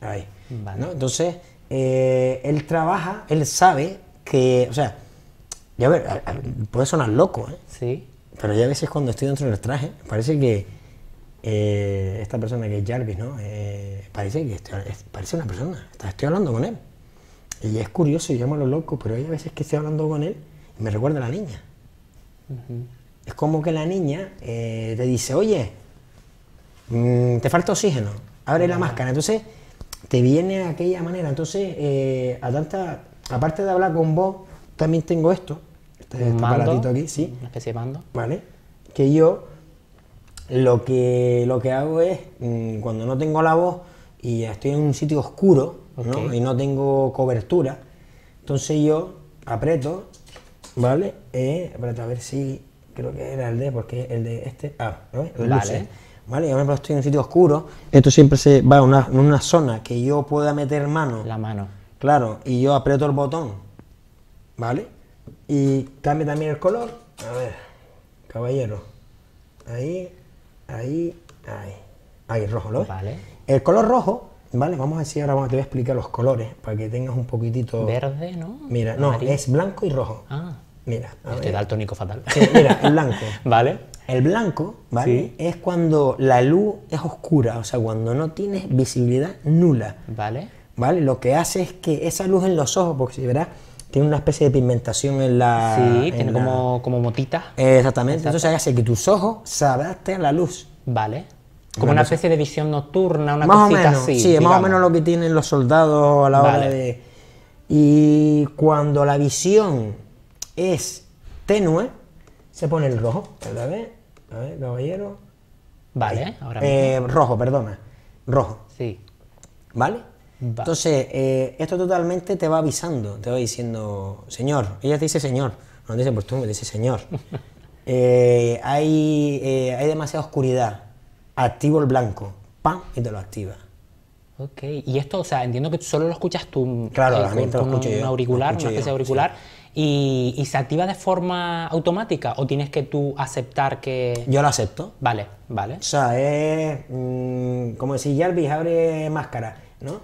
Ahí. Vale. Entonces, eh, él trabaja, él sabe que, o sea, ya ver, puede sonar loco, ¿eh? Sí. Pero ya a veces cuando estoy dentro del traje, parece que eh, esta persona que es Jarvis, ¿no? Eh, parece que parece una persona, estoy hablando con él. Y es curioso, y lo loco, pero hay a veces que estoy hablando con él y me recuerda a la niña. Es como que la niña te dice, oye, mm, te falta oxígeno, abre la máscara. Entonces, te viene de aquella manera. Entonces, eh, a tanta, aparte de hablar con vos, también tengo esto, este, este aquí, sí. Vale. Que yo lo que, lo que hago es, mm, cuando no tengo la voz y estoy en un sitio oscuro y no tengo cobertura, entonces yo aprieto, ¿vale? Eh, a ver si creo que era el de, porque el de este. Ah, ¿no? vale. ¿vale? Yo, me estoy en un sitio oscuro, esto siempre se va en una, zona que yo pueda meter mano. La mano. Claro, y yo aprieto el botón, ¿vale? Y cambia también el color. A ver, caballero. Ahí, ahí, ahí. Ahí, rojo, ¿lo Vale. El color rojo Vale, vamos a decir ahora, te voy a explicar los colores para que tengas un poquitito. Verde, ¿no? Mira, no, es blanco y rojo. Ah. Mira. te da el tónico fatal. mira, el blanco. vale. El blanco, ¿vale? Es cuando la luz es oscura, o sea, cuando no tienes visibilidad nula. Vale. ¿Vale? Lo que hace es que esa luz en los ojos, porque si verás, tiene una especie de pigmentación en la. Sí, tiene Como, motita. exactamente. Entonces hace que tus ojos se a la luz. Vale. Como una especie de visión nocturna, una más o menos, así. Sí, es más o menos lo que tienen los soldados a la hora de. Y cuando la visión es tenue, se pone el rojo. ¿verdad? A ver, caballero. Vale, ahora eh, rojo, perdona. Rojo. Sí. ¿Vale? Entonces, eh, esto totalmente te va avisando, te va diciendo, señor, ella te dice señor, no dice pues tú, me dice señor. Eh, hay, hay demasiada oscuridad, activo el blanco, ¡pam! y te lo activa. Ok, y esto, o sea, entiendo que solo lo escuchas tú mm, eh, con, lo un, auricular, una especie de auricular, y, se activa de forma automática o tienes que tú aceptar que... Yo lo acepto. Vale, vale. O sea, es mm, como si Jarvis abre máscara, ¿no?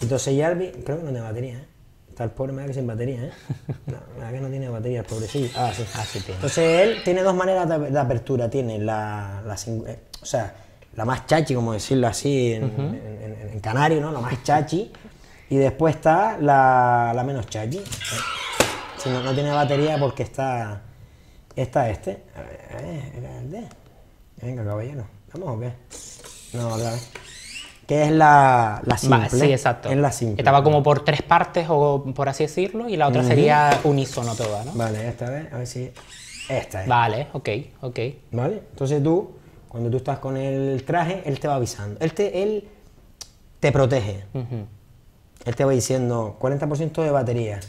Entonces Jarvis, creo que no tiene batería, ¿eh? Está el pobre, me da que sin batería, ¿eh? No, me da que no tiene batería, el pobrecillo. Ah, sí. Ah, sí tiene. Entonces él tiene dos maneras de, de apertura, tiene la... la eh, o sea la más chachi, como decirlo así en, canario, ¿no? La más chachi. Y después está la, la menos chachi. Si no, no, tiene batería porque está, está este. A ver, a ver, Venga, caballero. ¿Vamos o qué? No, otra vez. Que es la, la simple. Sí, exacto. Es la simple. Estaba como por tres partes, o por así decirlo, y la otra sería unísono toda, ¿no? Vale, esta vez, a ver si... Esta es. Vale, ok, ok. Vale, entonces tú cuando tú estás con el traje, él te va avisando. Él te, él te protege. Él te va diciendo 40% de batería.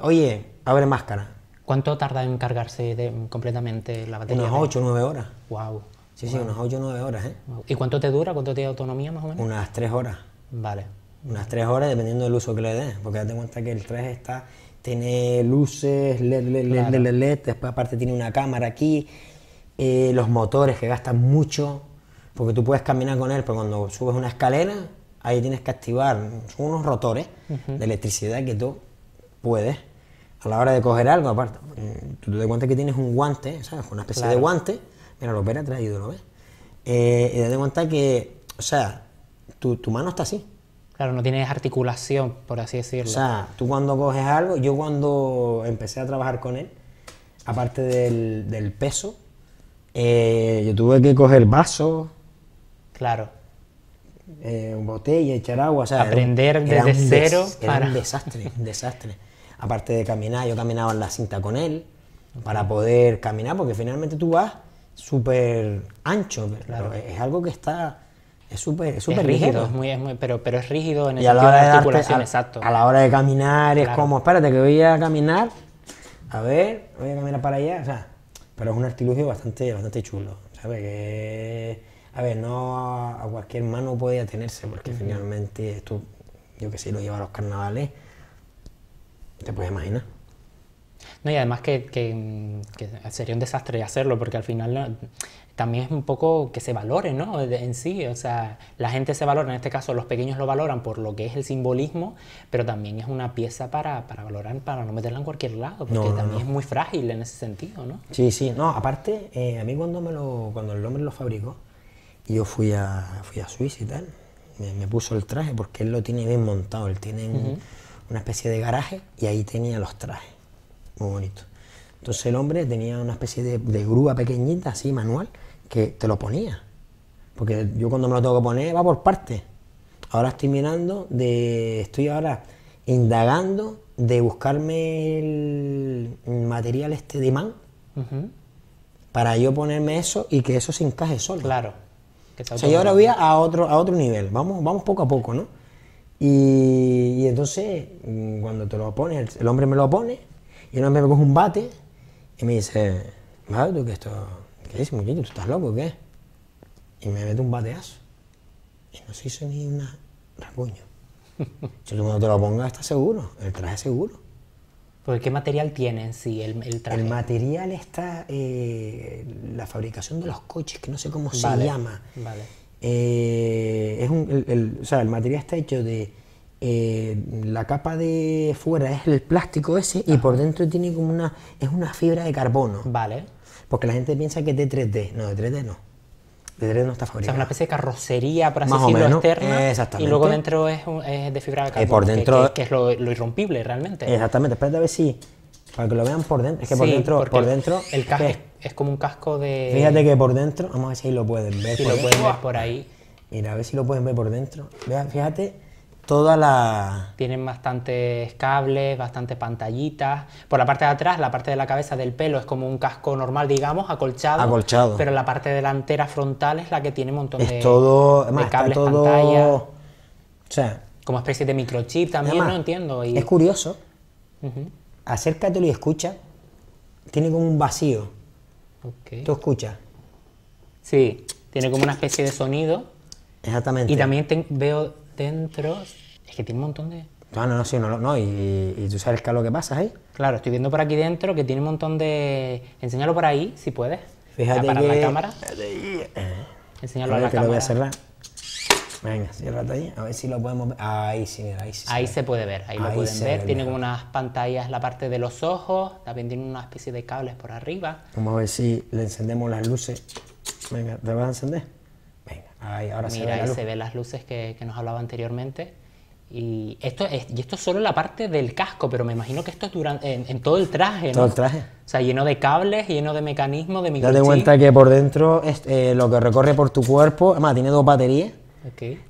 Oye, abre máscara. ¿Cuánto tarda en cargarse completamente la batería? Unas 8 o 9 horas. Wow. Sí, sí, unas 8 o 9 horas. ¿eh? ¿Y cuánto te dura? ¿Cuánto tiene autonomía más o menos? Unas 3 horas. Vale. Unas 3 horas dependiendo del uso que le des. Porque date cuenta que el traje está, tiene luces, LED, LED, LED, LED, después aparte tiene una cámara aquí eh, los motores que gastan mucho, porque tú puedes caminar con él, pero cuando subes una escalera, ahí tienes que activar unos rotores de electricidad que tú puedes a la hora de coger algo, aparte, mm, tú te das cuenta que tienes un guante, Una especie de guante, mira, lo opera traído, ¿lo ves? Eh, te das cuenta que, o sea, tu, mano está así. Claro, no tienes articulación, por así decirlo. O sea, tú cuando coges algo, yo cuando empecé a trabajar con él, aparte del, del peso, eh, yo tuve que coger vasos. Claro. Eh, botella, echar agua. O Aprender desde cero. Era un desastre, un desastre. Aparte de caminar, yo caminaba en la cinta con él para poder caminar, porque finalmente tú vas súper ancho, es algo que está es súper es súper rígido, Es muy, es muy, pero, pero es rígido en el a la hora de, a, exacto. A la hora de caminar es como, espérate que voy a caminar, a ver, voy a caminar para allá, o sea, pero es un artilugio bastante, bastante chulo, ¿sabes? Que, a ver, no a cualquier mano puede atenerse, porque finalmente esto yo que sé, lo lleva a los carnavales, te puedes imaginar. No, y además que, sería un desastre hacerlo, porque al final también es un poco que se valore, ¿no? En sí, o sea, la gente se valora, en este caso los pequeños lo valoran por lo que es el simbolismo, pero también es una pieza para, para valorar, para no meterla en cualquier lado, porque también es muy frágil en ese sentido, ¿no? Sí, sí, no, aparte, eh, a mí cuando, me lo, cuando el hombre lo fabricó, yo fui a, fui a Suiza y tal, me, puso el traje porque él lo tiene bien montado, él tiene una especie de garaje y ahí tenía los trajes, muy bonito. Entonces el hombre tenía una especie de, de grúa pequeñita, así, manual, que te lo ponía. Porque yo cuando me lo tengo que poner va por parte Ahora estoy mirando de. estoy ahora indagando de buscarme el material este de imán para yo ponerme eso y que eso se encaje solo. Claro. o sea, yo ahora voy a otro, a otro nivel. Vamos, vamos poco a poco, ¿no? Y, entonces, mm, cuando te lo pones, el, hombre me lo pone, y el me coge un bate y me dice, ¿vale tú que esto ¿Tú estás loco o qué? Y me mete un bateazo. Y no se hizo ni una rasguño. si tú no te lo pongas, está seguro. El traje seguro. ¿Por qué material tiene en sí el, el traje? El material está eh, la fabricación de los coches, que no sé cómo se llama. Vale. Eh, es o sea, el material está hecho de... Eh, la capa de fuera es el plástico ese y por dentro tiene como una... es una fibra de carbono. Vale. Porque la gente piensa que es de 3D. No, de 3D no. De 3D no está fabricado. O sea, es una especie de carrocería, para así decirlo, externa. Y luego dentro es, es de fibra de eh, carbono. Que, es lo, irrompible realmente. Exactamente. Espérate a ver si... Para que lo vean por dentro. Es que por dentro... Por dentro el casco es, como un casco de... Fíjate que por dentro... Vamos a ver si lo pueden ver. Si lo pueden ver por ahí. Mira, a ver si lo pueden ver por dentro. Fíjate Toda la... Tienen bastantes cables, bastantes pantallitas. Por la parte de atrás, la parte de la cabeza del pelo es como un casco normal, digamos, acolchado. Acolchado. Pero la parte delantera frontal es la que tiene un montón es de, todo, cables, todo... O sea... Como especie de microchip también, no entiendo. Y... Es curioso. acércate y escucha. Tiene como un vacío. Tú escuchas. Sí, tiene como una especie de sonido. Exactamente. Y también veo dentro. Es que tiene un montón de. No, no, no, sí, no, no. Y, tú sabes qué es lo que pasa ahí. ¿eh? Claro, estoy viendo por aquí dentro que tiene un montón de. Enséñalo por ahí, si puedes. Fíjate para la cámara. Eh, enséñalo a, la Lo voy a cerrar. Venga, ciérrate ahí, a ver si lo podemos ver. Ahí sí, ahí sí. Ahí se, puede ver, ahí, lo pueden ver. tiene como unas pantallas la parte de los ojos, también tiene una especie de cables por arriba. Vamos a ver si le encendemos las luces. Venga, ¿te vas a encender? Mira, se ahí se ven las luces que, nos hablaba anteriormente. Y esto, es, y esto es solo la parte del casco, pero me imagino que esto es durante, en, todo el traje, Todo el traje. O sea, lleno de cables, lleno de mecanismos, de microchips. Date cuenta que por dentro eh, lo que recorre por tu cuerpo, además tiene dos baterías.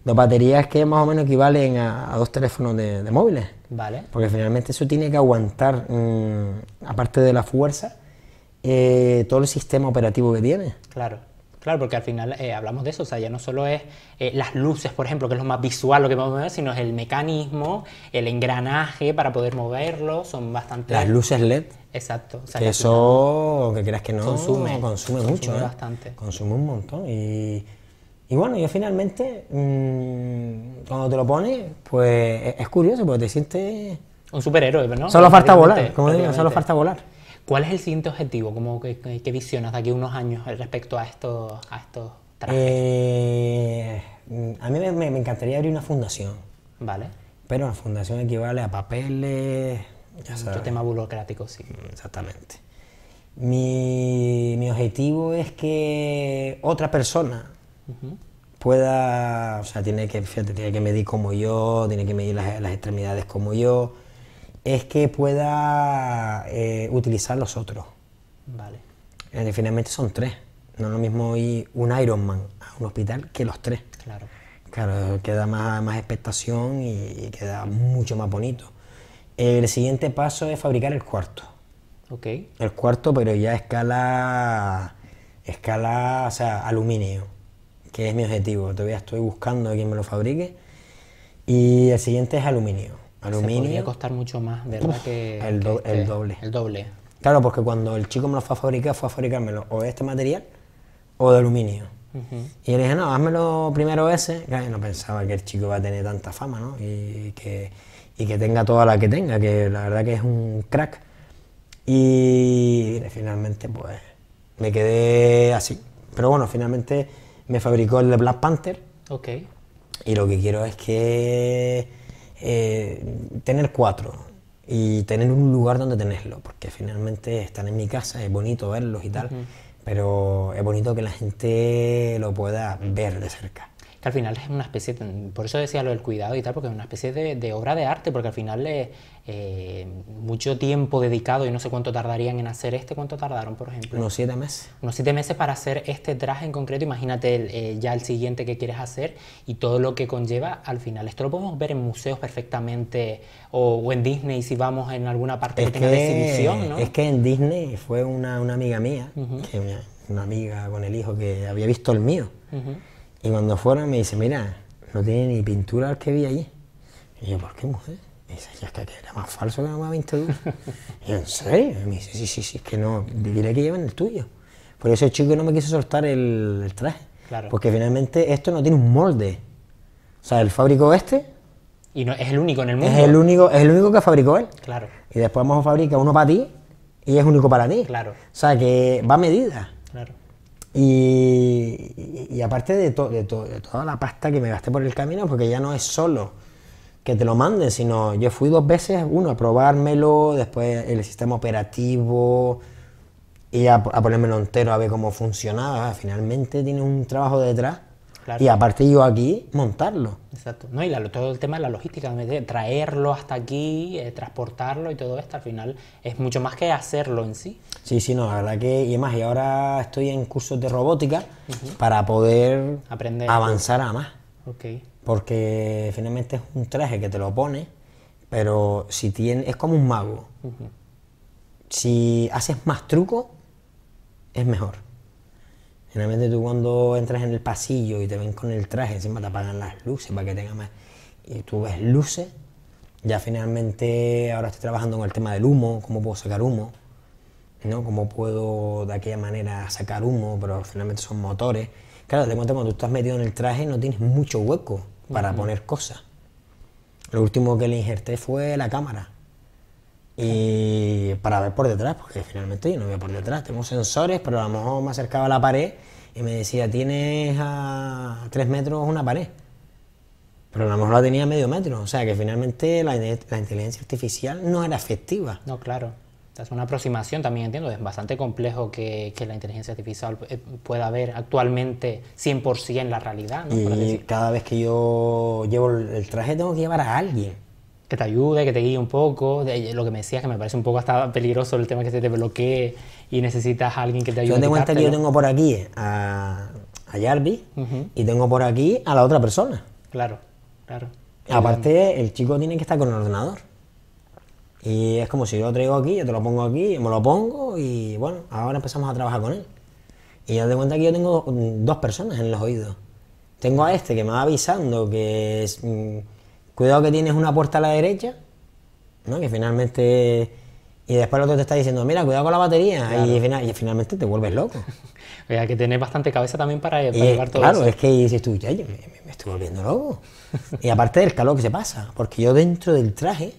Dos baterías que más o menos equivalen a, dos teléfonos de, móviles. Vale. Porque finalmente eso tiene que aguantar, mm, aparte de la fuerza, eh, todo el sistema operativo que tiene. Claro. Claro, porque al final eh, hablamos de eso, o sea, ya no solo es eh, las luces, por ejemplo, que es lo más visual, lo que vamos a ver, sino es el mecanismo, el engranaje para poder moverlo, son bastante... Las luces LED. Exacto. que eso, que creas que no, consume, consume, mucho. Consume ¿eh? bastante. Consume un montón. Y, bueno, yo finalmente, mm, cuando te lo pones, pues es curioso, porque te sientes... Un superhéroe, ¿no? Solo falta volar, como digo, solo falta volar. ¿Cuál es el siguiente objetivo? ¿Cómo que, visionas de aquí unos años respecto a estos, a estos trajes? Eh, mm, a mí me, encantaría abrir una fundación. Vale. Pero una fundación equivale a papeles. Ya Mucho tema burocrático, sí. Mm, exactamente. Mi, objetivo es que otra persona pueda, o sea, tiene que, tiene que medir como yo, tiene que medir las extremidades como yo, es que pueda eh, utilizar los otros. Vale. Eh, finalmente son tres. No es lo mismo ir un Ironman a un hospital que los tres. Claro. Claro, queda más, expectación y, queda mucho más bonito. El siguiente paso es fabricar el cuarto. Ok. El cuarto, pero ya escala, escala, o sea, aluminio, que es mi objetivo. Todavía estoy buscando a quien me lo fabrique. Y el siguiente es aluminio. Aluminio. Se podría costar mucho más, ¿verdad? que, el, este, doble. El doble. Claro, porque cuando el chico me lo fue a fabricar, fue a fabricármelo o este material o de aluminio. Y yo le dije, no, házmelo primero ese. no pensaba que el chico va a tener tanta fama, ¿no? Y que, y que tenga toda la que tenga, que la verdad que es un crack. Y finalmente, pues, me quedé así. Pero bueno, finalmente me fabricó el de Black Panther. Ok. Y lo que quiero es que eh, tener cuatro y tener un lugar donde tenerlo, porque finalmente están en mi casa, es bonito verlos y tal, pero es bonito que la gente lo pueda ver de cerca al final es una especie, por eso decía lo del cuidado y tal, porque es una especie de, obra de arte, porque al final es eh, eh, mucho tiempo dedicado y no sé cuánto tardarían en hacer este, cuánto tardaron, por ejemplo. Unos siete meses. Unos siete meses para hacer este traje en concreto, imagínate eh, ya el siguiente que quieres hacer y todo lo que conlleva al final. Esto lo podemos ver en museos perfectamente o, en Disney si vamos en alguna parte es que, tenga exhibición, ¿no? Es que en Disney fue una, amiga mía, una, amiga con el hijo que había visto el mío. Y cuando fuera me dice, mira, no tiene ni pintura el que vi allí. Y yo, ¿por qué mujer? Y dice, es que era más falso que la más duro. y yo, ¿en serio? Y me dice, sí, sí, sí, es que no, diré que llevan el tuyo. Por eso el chico no me quiso soltar el, traje. Claro. Porque finalmente esto no tiene un molde. O sea, el fabricó este. Y no, es el único en el mundo. Es el único, es el único que fabricó él. Claro. Y después vamos a fabricar uno para ti y es único para ti. Claro. O sea, que va a medida. Claro. Y, aparte de, de, toda la pasta que me gasté por el camino, porque ya no es solo que te lo manden, sino yo fui dos veces, uno a probármelo, después el sistema operativo y a, a ponérmelo entero a ver cómo funcionaba. Finalmente tiene un trabajo detrás y aparte yo aquí montarlo. Exacto. y todo el tema de la logística, de traerlo hasta aquí, eh, transportarlo y todo esto, al final es mucho más que hacerlo en sí. Sí, sí, no, la verdad que, y más, y ahora estoy en cursos de robótica para poder Aprender. avanzar a más. Porque finalmente es un traje que te lo pone pero si tiene, es como un mago. Si haces más truco, es mejor. Finalmente tú cuando entras en el pasillo y te ven con el traje, encima te apagan las luces para que tengas más... Y tú ves luces. Ya finalmente ahora estoy trabajando con el tema del humo, cómo puedo sacar humo, ¿no? Cómo puedo de aquella manera sacar humo, pero finalmente son motores. Claro, te cuento cuando tú estás metido en el traje no tienes mucho hueco para poner cosas. Lo último que le injerté fue la cámara y para ver por detrás, porque finalmente yo no veo por detrás, tengo sensores, pero a lo mejor me acercaba a la pared y me decía, tienes a tres metros una pared, pero a lo mejor la tenía a medio metro, o sea que finalmente la, la inteligencia artificial no era efectiva. No, claro. Es una aproximación, también entiendo, es bastante complejo que, que la inteligencia artificial eh, pueda ver actualmente 100% la realidad. Y cada vez que yo llevo el traje tengo que llevar a alguien que te ayude, que te guíe un poco. De lo que me decías, que me parece un poco hasta peligroso el tema que se te bloquee y necesitas alguien que te ayude. Yo te cuenta yo tengo por aquí a, a Jarvis y tengo por aquí a la otra persona. Claro, claro. Aparte, el chico tiene que estar con el ordenador. Y es como si yo lo traigo aquí, yo te lo pongo aquí, me lo pongo y bueno, ahora empezamos a trabajar con él. Y yo de cuenta que yo tengo dos personas en los oídos. Tengo a este que me va avisando que es, mm, cuidado que tienes una puerta a la derecha, ¿no? Que finalmente... Y después el otro te está diciendo, mira, cuidado con la batería. Y, finalmente te vuelves loco. o sea, que tenés bastante cabeza también para, llevar todo claro, eso. Claro, es que dices tú, ya, me, estoy volviendo loco. y aparte del calor que se pasa, porque yo dentro del traje,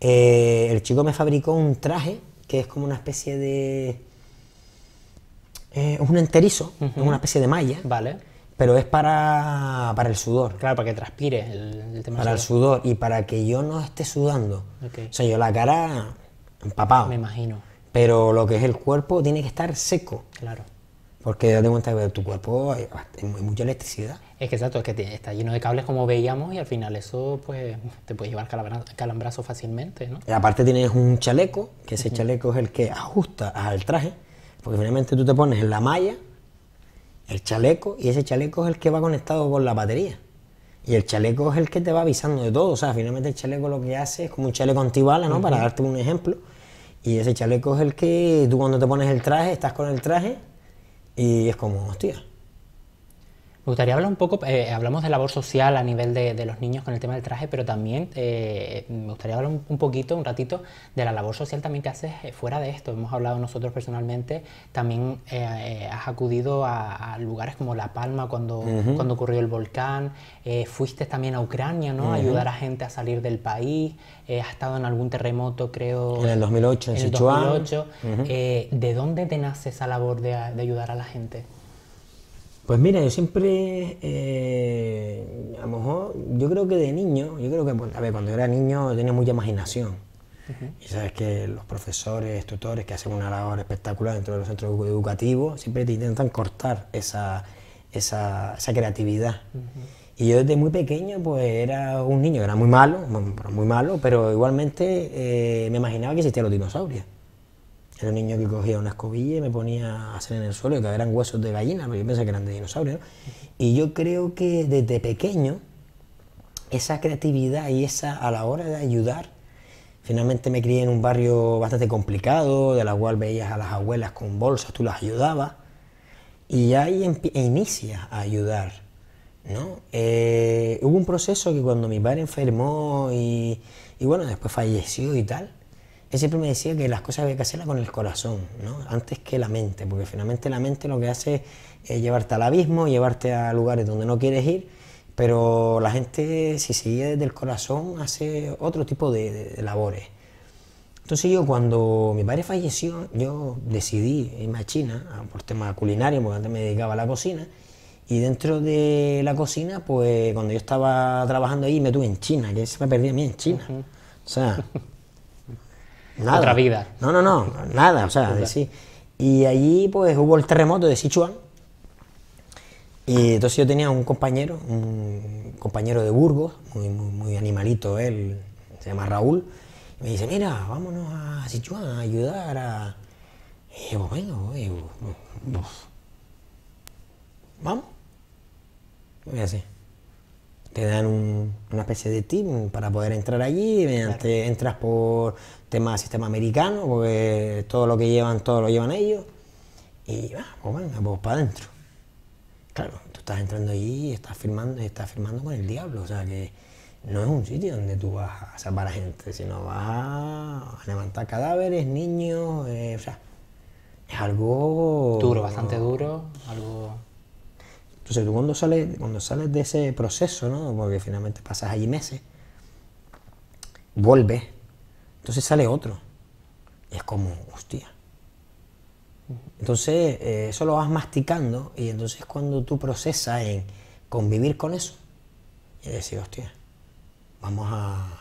eh, el chico me fabricó un traje que es como una especie de... Eh, un enterizo, una especie de malla. Vale pero es para, para el sudor. Claro, para que transpire el, tema Para el sudor y para que yo no esté sudando. O sea, yo la cara empapado. Me imagino. Pero lo que es el cuerpo tiene que estar seco. Claro. Porque de cuenta que tu cuerpo hay, mucha electricidad. Es que exacto, es que está lleno de cables como veíamos y al final eso pues te puede llevar calambrazo fácilmente, ¿no? Y aparte tienes un chaleco, que ese chaleco es el que ajusta al traje, porque finalmente tú te pones la malla el chaleco, y ese chaleco es el que va conectado con la batería. Y el chaleco es el que te va avisando de todo. O sea, finalmente el chaleco lo que hace es como un chaleco antibala, ¿no? Para darte un ejemplo. Y ese chaleco es el que tú cuando te pones el traje, estás con el traje y es como, hostia, me gustaría hablar un poco, eh, hablamos de labor social a nivel de, los niños con el tema del traje, pero también eh, me gustaría hablar un, poquito, un ratito, de la labor social también que haces eh, fuera de esto. Hemos hablado nosotros personalmente, también has acudido a, lugares como La Palma cuando, ocurrió el volcán, fuiste también a Ucrania, ¿no? Ayudar a gente a salir del país, has estado en algún terremoto, creo... En el 2008, en, en 2008. ¿De dónde te nace esa labor de ayudar a la gente? Pues mira, yo siempre, eh, a lo mejor, yo creo que de niño, yo creo que, a ver, cuando era niño tenía mucha imaginación. Y sabes que los profesores, tutores que hacen una labor espectacular dentro de los centros educativos, siempre te intentan cortar esa, creatividad. Y yo desde muy pequeño, pues era un niño, era muy malo, muy malo, pero igualmente eh, me imaginaba que existían los dinosaurios. Era un niño que cogía una escobilla y me ponía a hacer en el suelo, que eran huesos de gallina, porque yo pensaba que eran de dinosaurio. Y yo creo que desde pequeño, esa creatividad y esa a la hora de ayudar, finalmente me crié en un barrio bastante complicado, de la cual veías a las abuelas con bolsas, tú las ayudabas, y ahí inicia a ayudar. ¿no? Eh, hubo un proceso que cuando mi padre enfermó y, y bueno, después falleció y tal, él siempre me decía que las cosas había que hacerlas con el corazón, ¿no? antes que la mente, porque finalmente la mente lo que hace es llevarte al abismo, llevarte a lugares donde no quieres ir, pero la gente, si sigue desde el corazón, hace otro tipo de, labores. Entonces yo cuando mi padre falleció, yo decidí irme a China por tema culinario porque antes me dedicaba a la cocina, y dentro de la cocina, pues cuando yo estaba trabajando ahí, me tuve en China, que se me perdía a mí en China. O sea, otra vida. No, no, no, nada, o sea, Y allí pues hubo el terremoto de Sichuan. Y entonces yo tenía un compañero, un compañero de Burgos, muy, animalito él, se llama Raúl. Y me dice, mira, vámonos a Sichuan a ayudar a... Y yo, venga, voy, vamos. Vamos. así te dan una especie de team para poder entrar allí, entras por tema sistema americano, porque todo lo que llevan, todo lo llevan ellos, y va, pues venga, pues para adentro. Claro, tú estás entrando allí y estás firmando, estás firmando con el diablo, o sea que no es un sitio donde tú vas a salvar a gente, sino vas a levantar cadáveres, niños, eh, o sea, es algo... Duro, bastante duro, algo... Entonces tú cuando sales, cuando sales de ese proceso, ¿no? porque finalmente pasas allí meses, vuelves, entonces sale otro. Y es como, hostia. Entonces eh, eso lo vas masticando y entonces cuando tú procesas en convivir con eso, y decir, hostia, vamos a,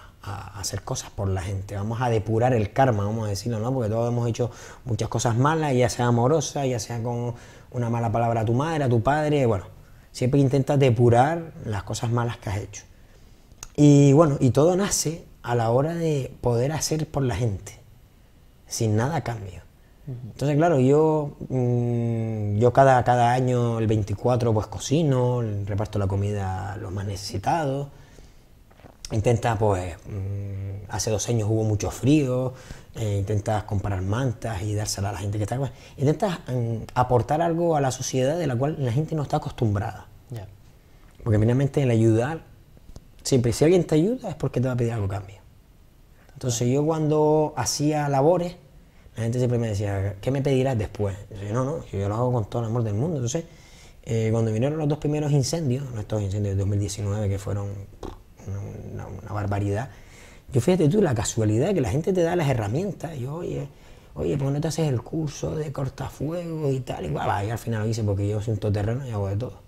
hacer cosas por la gente, vamos a depurar el karma, vamos a decirlo, ¿no? Porque todos hemos hecho muchas cosas malas, ya sea amorosa, ya sea con una mala palabra a tu madre, a tu padre, bueno, siempre intentas depurar las cosas malas que has hecho. Y bueno, y todo nace a la hora de poder hacer por la gente, sin nada a cambio. Entonces, claro, yo, mm, yo cada, cada año, el 24, pues cocino, reparto la comida a los más necesitados. Intenta, pues, mm, hace dos años hubo mucho frío, eh, intentas comprar mantas y dársela a la gente que está... Pues, intentas mm, aportar algo a la sociedad de la cual la gente no está acostumbrada. Porque finalmente el ayudar, siempre si alguien te ayuda es porque te va a pedir algo cambio. Entonces yo cuando hacía labores, la gente siempre me decía, ¿qué me pedirás después? yo, no, no, yo lo hago con todo el amor del mundo. Entonces, eh, cuando vinieron los dos primeros incendios, estos incendios de 2019 que fueron una barbaridad, yo fíjate tú, la casualidad que la gente te da las herramientas. Yo, oye, oye, ¿por qué no te haces el curso de cortafuego y tal? Y, al final lo hice porque yo soy un y hago de todo.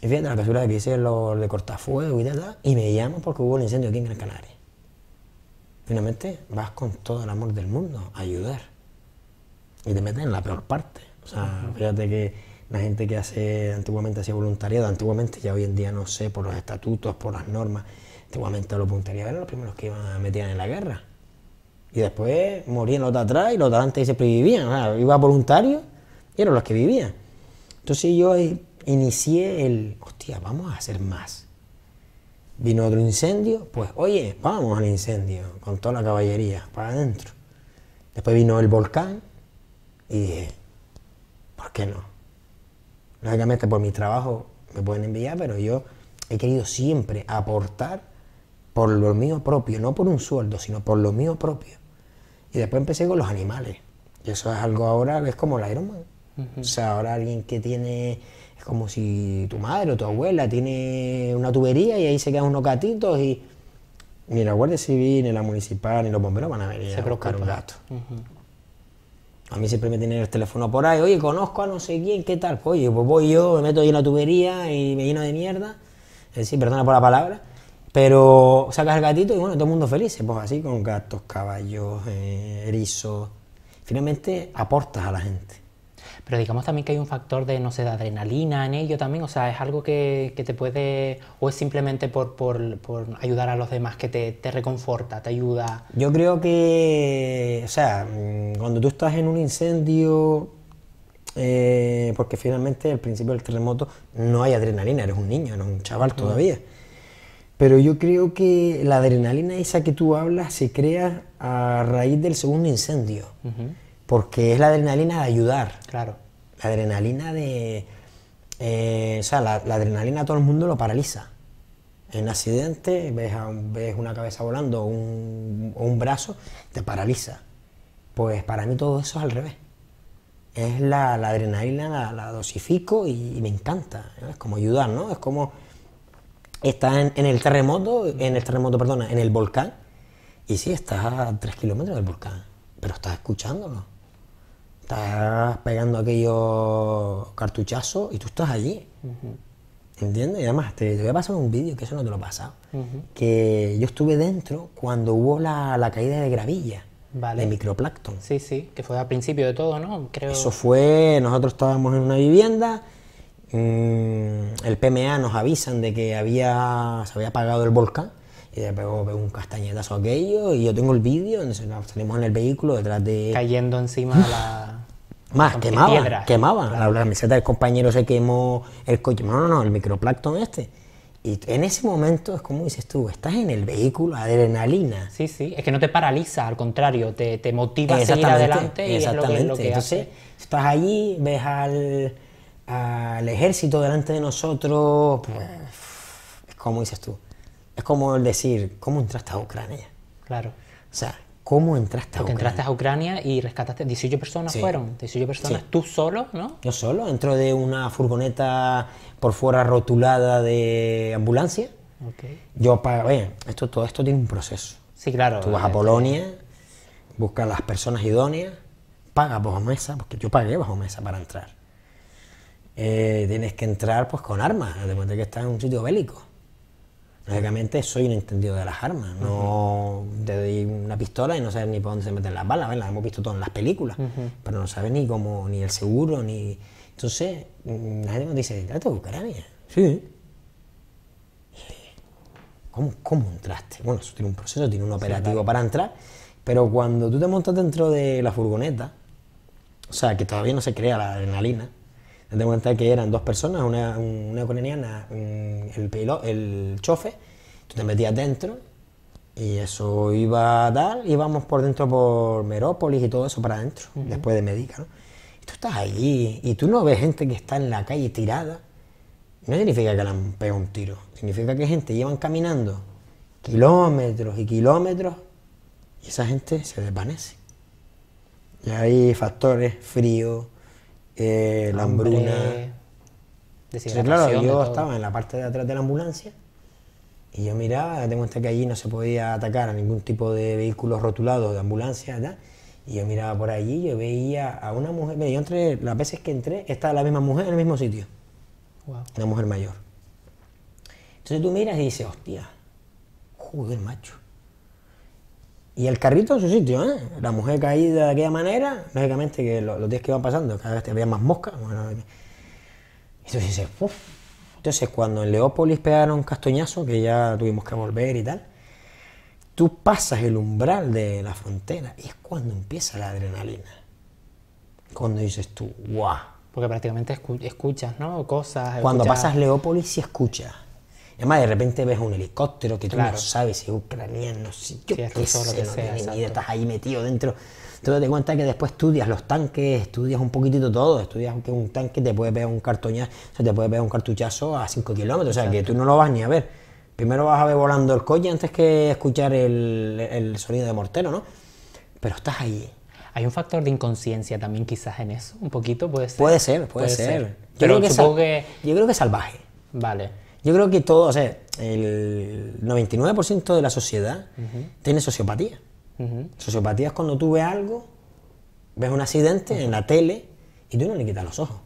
Y fíjate la casualidad que hice lo de cortafuego y tal, y me llamo porque hubo un incendio aquí en Gran Canaria. Finalmente vas con todo el amor del mundo a ayudar. Y te metes en la peor parte. O sea, fíjate que la gente que hace antiguamente hacía voluntariado, antiguamente ya hoy en día no sé, por los estatutos, por las normas, Antiguamente los voluntarios eran los primeros que iban a meter en la guerra. Y después morían los de atrás y los de antes siempre vivían. O iba voluntario y eran los que vivían. Entonces yo inicié el, hostia, vamos a hacer más. Vino otro incendio, pues oye, vamos al incendio, con toda la caballería, para adentro. Después vino el volcán y dije, ¿por qué no? Lógicamente por mi trabajo me pueden enviar, pero yo he querido siempre aportar por lo mío propio, no por un sueldo, sino por lo mío propio. Y después empecé con los animales. Y eso es algo ahora es como el Ironman. O sea, ahora alguien que tiene, es como si tu madre o tu abuela tiene una tubería y ahí se quedan unos gatitos y mira, la Guardia Civil, ni la municipal, ni los bomberos van a venir a buscar un gato. A mí siempre me tienen el teléfono por ahí, oye, conozco a no sé quién, ¿qué tal? Pues, oye, pues voy yo, me meto ahí en la tubería y me lleno de mierda. Es decir, perdona por la palabra. Pero sacas el gatito y bueno, todo el mundo feliz. Pues así con gatos, caballos, eh, erizos. Finalmente aportas a la gente. Pero digamos también que hay un factor de, no sé, de adrenalina en ello también. O sea, es algo que, te puede. O es simplemente por, ayudar a los demás que te, reconforta, te ayuda. Yo creo que. O sea, cuando tú estás en un incendio. Eh, porque finalmente al principio del terremoto no hay adrenalina, eres un niño, eres un chaval todavía. Pero yo creo que la adrenalina esa que tú hablas se crea a raíz del segundo incendio, porque es la adrenalina de ayudar. Claro. La adrenalina de... Eh, o sea, la, adrenalina a todo el mundo lo paraliza. En accidente ves, a, ves una cabeza volando o un, brazo, te paraliza. Pues para mí todo eso es al revés. Es la, adrenalina, la, dosifico y, me encanta. Es como ayudar, ¿no? Es como está en, el terremoto, en el terremoto, perdona, en el volcán. Y sí, estás a tres kilómetros del volcán, pero estás escuchándolo. Estás pegando aquellos cartuchazos y tú estás allí. ¿Entiendes? Y además, te, voy a pasar un vídeo que eso no te lo he pasado. Que yo estuve dentro cuando hubo la, caída de gravilla. Vale. De microplancton. Sí, sí, que fue al principio de todo, ¿no? Creo... Eso fue, nosotros estábamos en una vivienda Mm, el PMA nos avisan de que había, se había apagado el volcán y le pegó, un castañetazo aquello y yo tengo el vídeo, salimos en el vehículo detrás de... Cayendo encima de la... Más, quemaba, quemaba. La, camiseta del compañero se quemó, el coche, no, no, no, el microplancton este. Y en ese momento es como dices tú, estás en el vehículo, adrenalina. Sí, sí, es que no te paraliza, al contrario, te, te motiva a seguir adelante y es lo que, lo que Entonces, hace. estás allí, ves al al ejército delante de nosotros, pues, es como dices tú, es como el decir, ¿cómo entraste a Ucrania? Claro. O sea, ¿cómo entraste a entraste a Ucrania y rescataste 18 personas, fueron 18 personas, tú solo, ¿no? Yo solo, dentro de una furgoneta por fuera rotulada de ambulancia. Okay. Yo, para, esto, todo esto tiene un proceso. Sí, claro. Tú vas a este, Polonia, buscas las personas idóneas, pagas bajo mesa, porque yo pagué bajo mesa para entrar. Eh, tienes que entrar pues con armas, además de que estás en un sitio bélico. Lógicamente soy un entendido de las armas, no te doy una pistola y no sabes ni por dónde se meten las balas, las hemos visto todas en las películas, pero no sabes ni cómo, ni el seguro, ni... Entonces, mm, la gente dice, date, a Ucrania? Sí. ¿Cómo, entraste? Bueno, eso tiene un proceso, tiene un operativo para entrar, pero cuando tú te montas dentro de la furgoneta, o sea, que todavía no se crea la adrenalina, te cuenta que eran dos personas, una, una ucraniana, el, piloto, el chofe, tú te metías dentro y eso iba a dar, íbamos por dentro por Merópolis y todo eso para adentro, después de Medica, Y tú estás ahí y tú no ves gente que está en la calle tirada. No significa que le han pegado un tiro, significa que gente llevan caminando kilómetros y kilómetros y esa gente se desvanece. Y hay factores, frío, eh, la hambruna. claro, yo estaba en la parte de atrás de la ambulancia y yo miraba, tengo cuenta que allí no se podía atacar a ningún tipo de vehículos rotulados, de ambulancia, Y yo miraba por allí, yo veía a una mujer, mira, yo entre las veces que entré, estaba la misma mujer en el mismo sitio. Wow. Una mujer mayor. Entonces tú miras y dices, hostia, joder, macho. Y el carrito en su sitio, ¿eh? La mujer caída de aquella manera, lógicamente que los, días que iban pasando, cada vez te más moscas. entonces, cuando en Leópolis pegaron castoñazo, que ya tuvimos que volver y tal, tú pasas el umbral de la frontera y es cuando empieza la adrenalina. Cuando dices tú, guau. Porque prácticamente escuchas, ¿no? Cosas. Cuando pasas Leópolis sí escuchas Además, de repente ves un helicóptero que tú no sabes si es ucraniano, si yo sí, que no estás ahí metido dentro. Entonces te cuenta que después estudias los tanques, estudias un poquitito todo, estudias que un tanque te puede pegar un te puede pegar un cartuchazo a 5 kilómetros, o sea que tú no lo vas ni a ver. Primero vas a ver volando el coche antes que escuchar el, sonido de mortero, ¿no? Pero estás ahí. Hay un factor de inconsciencia también quizás en eso, un poquito puede ser. Puede ser, puede, ser. Yo creo que es Yo creo que salvaje. Vale. Yo creo que todo, o sea, el 99% de la sociedad tiene sociopatía. Sociopatía es cuando tú ves algo, ves un accidente en la tele y tú no le quitas los ojos.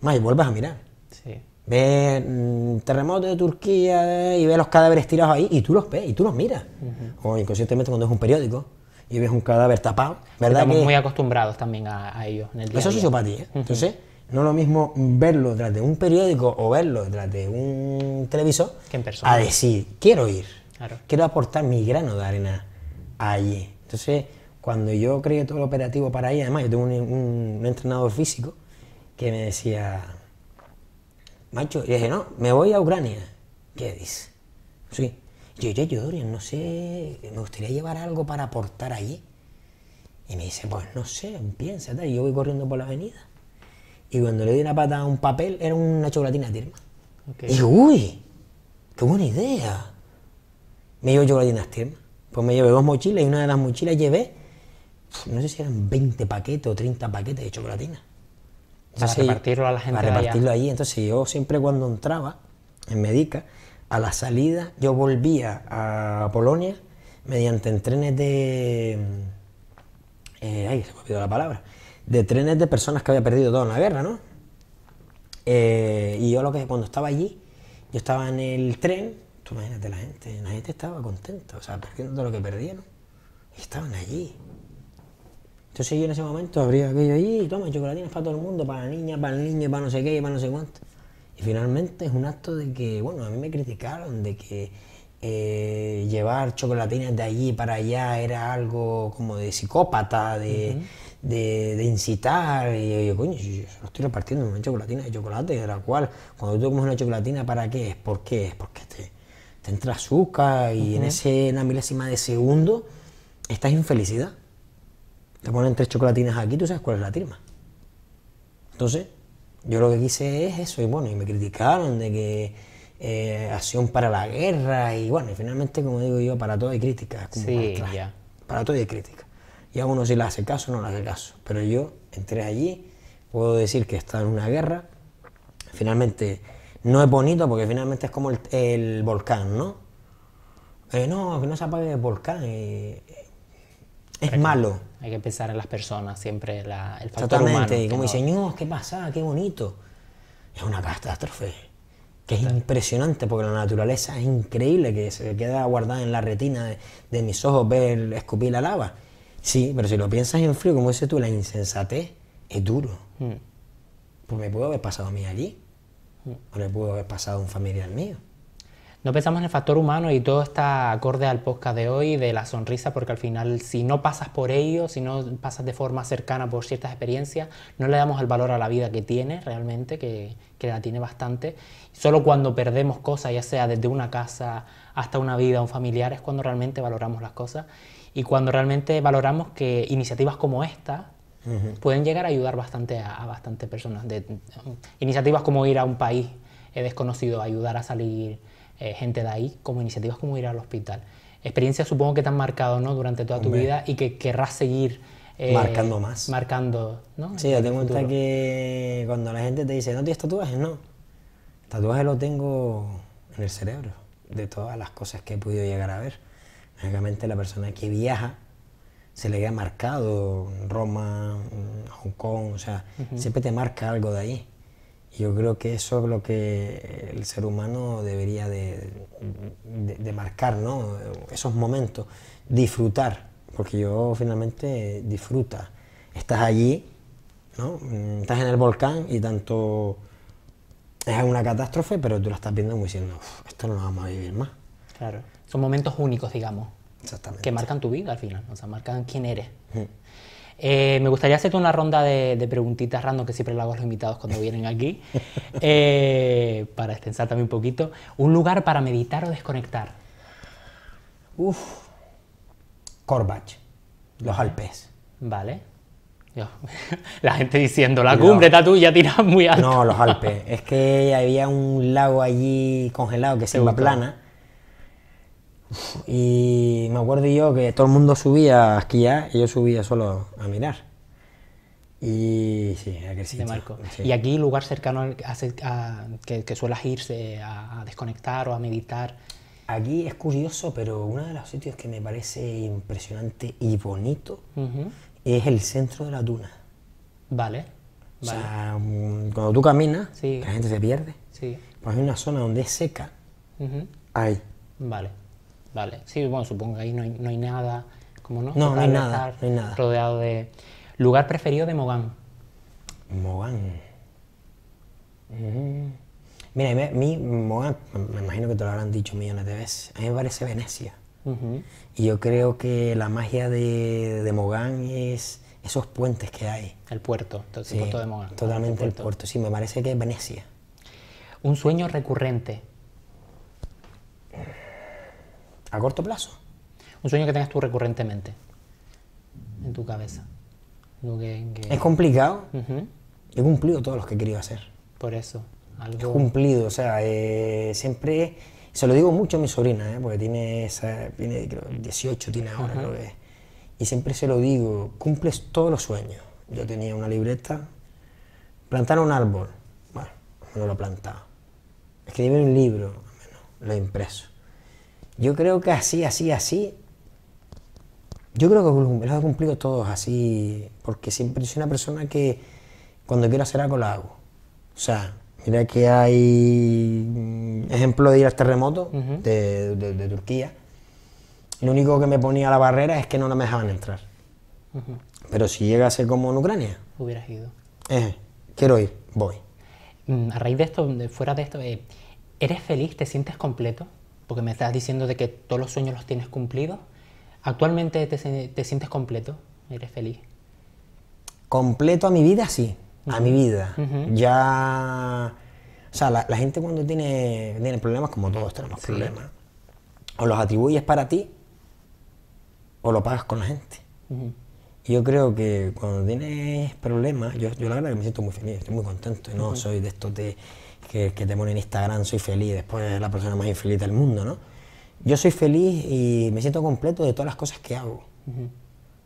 Más, y vuelves a mirar. Sí. Ves mm, terremoto de Turquía y ves los cadáveres tirados ahí y tú los ves y tú los miras. O inconscientemente cuando es un periódico y ves un cadáver tapado. ¿verdad Estamos muy acostumbrados también a, ellos. En el día Eso es sociopatía. Entonces no es lo mismo verlo detrás de un periódico o verlo detrás de un televisor a decir, quiero ir, quiero aportar mi grano de arena allí. Entonces, cuando yo creé todo el operativo para ahí, además yo tengo un, entrenador físico que me decía, macho, y dije, no, me voy a Ucrania. ¿Qué dice Sí. Yo, yo, yo, Dorian, no sé, me gustaría llevar algo para aportar allí. Y me dice, pues no sé, piensa, Y yo voy corriendo por la avenida y cuando le di una pata a un papel, era una chocolatina Tirma. Y uy, qué buena idea. Me llevo chocolatinas Tirma. Pues me llevé dos mochilas y una de las mochilas llevé, no sé si eran 20 paquetes o 30 paquetes de chocolatina. para repartirlo a la gente. Para repartirlo allí. Entonces yo siempre cuando entraba en Medica, a la salida yo volvía a Polonia mediante trenes de... Eh, ay, se me olvidó la palabra de trenes de personas que había perdido todo en la guerra, ¿no? Eh, y yo lo que cuando estaba allí, yo estaba en el tren, tú imagínate la gente, la gente estaba contenta, o sea, perdiendo todo lo que perdieron, y estaban allí. Entonces yo en ese momento abría aquello allí, y toma, chocolatinas para todo el mundo, para la niña, para el niño, para no sé qué, para no sé cuánto. Y finalmente es un acto de que, bueno, a mí me criticaron de que eh, llevar chocolatinas de allí para allá era algo como de psicópata, de de, incitar. Y, yo, coño, yo, yo, estoy repartiendo una chocolatina de chocolate, de la cual cuando tú comes una chocolatina, ¿para qué es? ¿Por qué es? Porque te, entra azúcar y en ese, milésima de segundo estás infelicidad Te ponen tres chocolatinas aquí, tú sabes cuál es la tirma. Entonces, yo lo que quise es eso, y bueno, y me criticaron de que eh, acción para la guerra, y bueno, y finalmente, como digo yo, para todo hay crítica. sí, para, para todo hay crítica a uno si le hace caso no le hace caso. Pero yo entré allí, puedo decir que está en una guerra. Finalmente, no es bonito porque finalmente es como el, volcán, ¿no? Eh, no, que no se apague el volcán. Eh, eh, es malo. Hay que pensar en las personas, siempre el factor Totalmente, humano, y como dice, no, ¿qué pasa? ¡Qué bonito! Es una catástrofe, que es impresionante porque la naturaleza es increíble, que se queda guardada en la retina de, de mis ojos ver escupir la lava. Sí, pero si lo piensas en frío, como dices tú, la insensatez es duro. Hmm. Pues me puedo haber pasado a mí allí. Hmm. O le puedo haber pasado a un familiar mío. No pensamos en el factor humano y todo está acorde al podcast de hoy, de la sonrisa, porque al final si no pasas por ello, si no pasas de forma cercana por ciertas experiencias, no le damos el valor a la vida que tiene realmente, que, que la tiene bastante. Solo cuando perdemos cosas, ya sea desde una casa hasta una vida, un familiar, es cuando realmente valoramos las cosas y cuando realmente valoramos que iniciativas como esta pueden llegar a ayudar bastante a, bastantes personas. De, um, iniciativas como ir a un país eh, desconocido, ayudar a salir eh, gente de ahí, como iniciativas como ir al hospital. Experiencias supongo que te han marcado ¿no? durante toda tu vida y que querrás seguir eh, marcando más. Marcando, ¿no? Sí, yo tengo que cuando la gente te dice, no tienes tatuajes, no. Tatuajes lo tengo en el cerebro, de todas las cosas que he podido llegar a ver lógicamente la persona que viaja se le queda marcado Roma, Hong Kong, o sea, siempre te marca algo de ahí. Y yo creo que eso es lo que el ser humano debería de, de, marcar, ¿no? Esos momentos, disfrutar, porque yo finalmente disfruta. Estás allí, ¿no? Estás en el volcán y tanto es una catástrofe, pero tú la estás viendo como diciendo, esto no lo vamos a vivir más. Claro. Son momentos únicos, digamos. Exactamente. Que marcan tu vida al final, o sea, marcan quién eres. Mm. Eh, me gustaría hacerte una ronda de, preguntitas random que siempre le hago a los invitados cuando vienen aquí, eh, para extensar también un poquito. ¿Un lugar para meditar o desconectar? Uf. Corbach, los Alpes. Vale. La gente diciendo, la cumbre está tuya, tiras muy alto. No, los Alpes. Es que había un lago allí congelado que se llama plana y me acuerdo yo que todo el mundo subía a esquiar y yo subía solo a mirar. Y sí, aquel sitio. ¿Y aquí lugar cercano a, que, suelas irse a, desconectar o a meditar? Aquí es curioso, pero uno de los sitios que me parece impresionante y bonito es el centro de la duna. Vale. O mm, cuando tú caminas, la gente se pierde. Pues hay una zona donde es seca. Ahí. Vale. Vale, sí, bueno, supongo que ahí no hay, no nada, como no? No, no hay, nada, no hay nada. Rodeado de... Lugar preferido de Mogán. Mogán. Mm. Mira, a mí, Mogán, me imagino que te lo habrán dicho millones de veces, a mí me parece Venecia. Y yo creo que la magia de, Mogán es esos puentes que hay. El puerto, el puerto de Mogán. Totalmente el puerto. el puerto. sí, me parece que es Venecia. Un sueño recurrente a corto plazo. Un sueño que tengas tú recurrentemente en tu cabeza. Es complicado. He cumplido todos los que quería hacer. Por eso. Algo... He cumplido, o sea, eh, siempre, se lo digo mucho a mi sobrina, eh, porque tiene, 18, tiene ahora, Y siempre se lo digo, cumples todos los sueños. Yo tenía una libreta, plantar un árbol, bueno, no lo plantado. Escribir un libro, lo he impreso yo creo que así, así, así. Yo creo que los he cumplido todos así, porque siempre soy una persona que cuando quiero hacer algo lo hago. O sea, mira que hay mm, ejemplo de ir al terremoto de, Turquía. Lo único que me ponía la barrera es que no me dejaban entrar. Pero si llegase como en Ucrania. Hubieras ido. Eh, quiero ir, voy. Mm, a raíz de esto, fuera de esto, eh, ¿eres feliz? ¿Te sientes completo? porque me estás diciendo de que todos los sueños los tienes cumplidos. ¿Actualmente te, sientes completo? ¿Eres feliz? Completo a mi vida, sí. A mi vida. Ya... O sea, la, gente cuando tiene, tiene, problemas, como todos tenemos problemas, o los atribuyes para ti o lo pagas con la gente. yo creo que cuando tienes problemas, yo, la verdad que me siento muy feliz, estoy muy contento. No soy de estos de que, te pone en Instagram soy feliz, después es la persona más infeliz del mundo, ¿no? Yo soy feliz y me siento completo de todas las cosas que hago.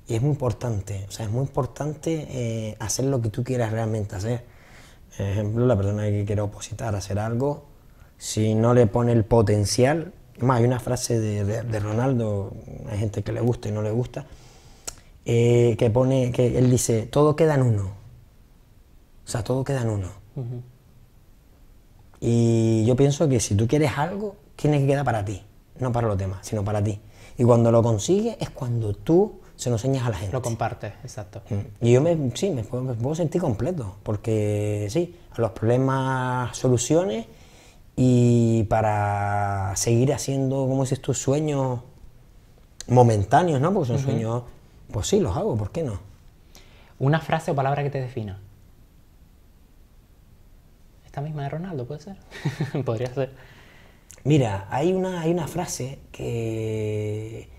Y es muy importante, o sea, es muy importante eh, hacer lo que tú quieras realmente hacer. Por ejemplo, la persona que quiere opositar, hacer algo, si no le pone el potencial, más hay una frase de, de, Ronaldo, hay gente que le gusta y no le gusta, eh, que pone, que él dice, todo queda en uno. O sea, todo queda en uno. Y yo pienso que si tú quieres algo, tiene que quedar para ti, no para los demás, sino para ti. Y cuando lo consigues es cuando tú se lo enseñas a la gente. Lo compartes, exacto. Mm. Y yo me, sí, me puedo, sentir completo, porque sí, los problemas, soluciones y para seguir haciendo, como dices tus sueños momentáneos, ¿no? Porque son sueños, pues sí, los hago, ¿por qué no? Una frase o palabra que te defina. Esta misma de Ronaldo, ¿puede ser? Podría ser. Mira, hay una, hay una frase que,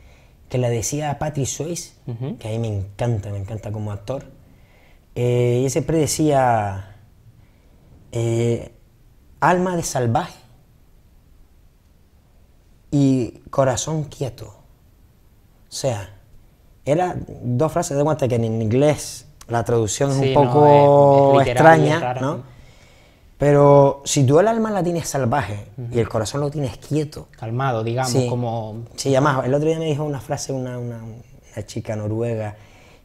que la decía Patrick Swayze, que a mí me encanta, me encanta como actor. Eh, y ese siempre decía, eh, alma de salvaje y corazón quieto. O sea, era dos frases de cuenta que en inglés la traducción es un poco extraña, ¿no? Pero si tú el alma la tienes salvaje y el corazón lo tienes quieto. Calmado, digamos, como. Sí, además, el otro día me dijo una frase una, una, chica noruega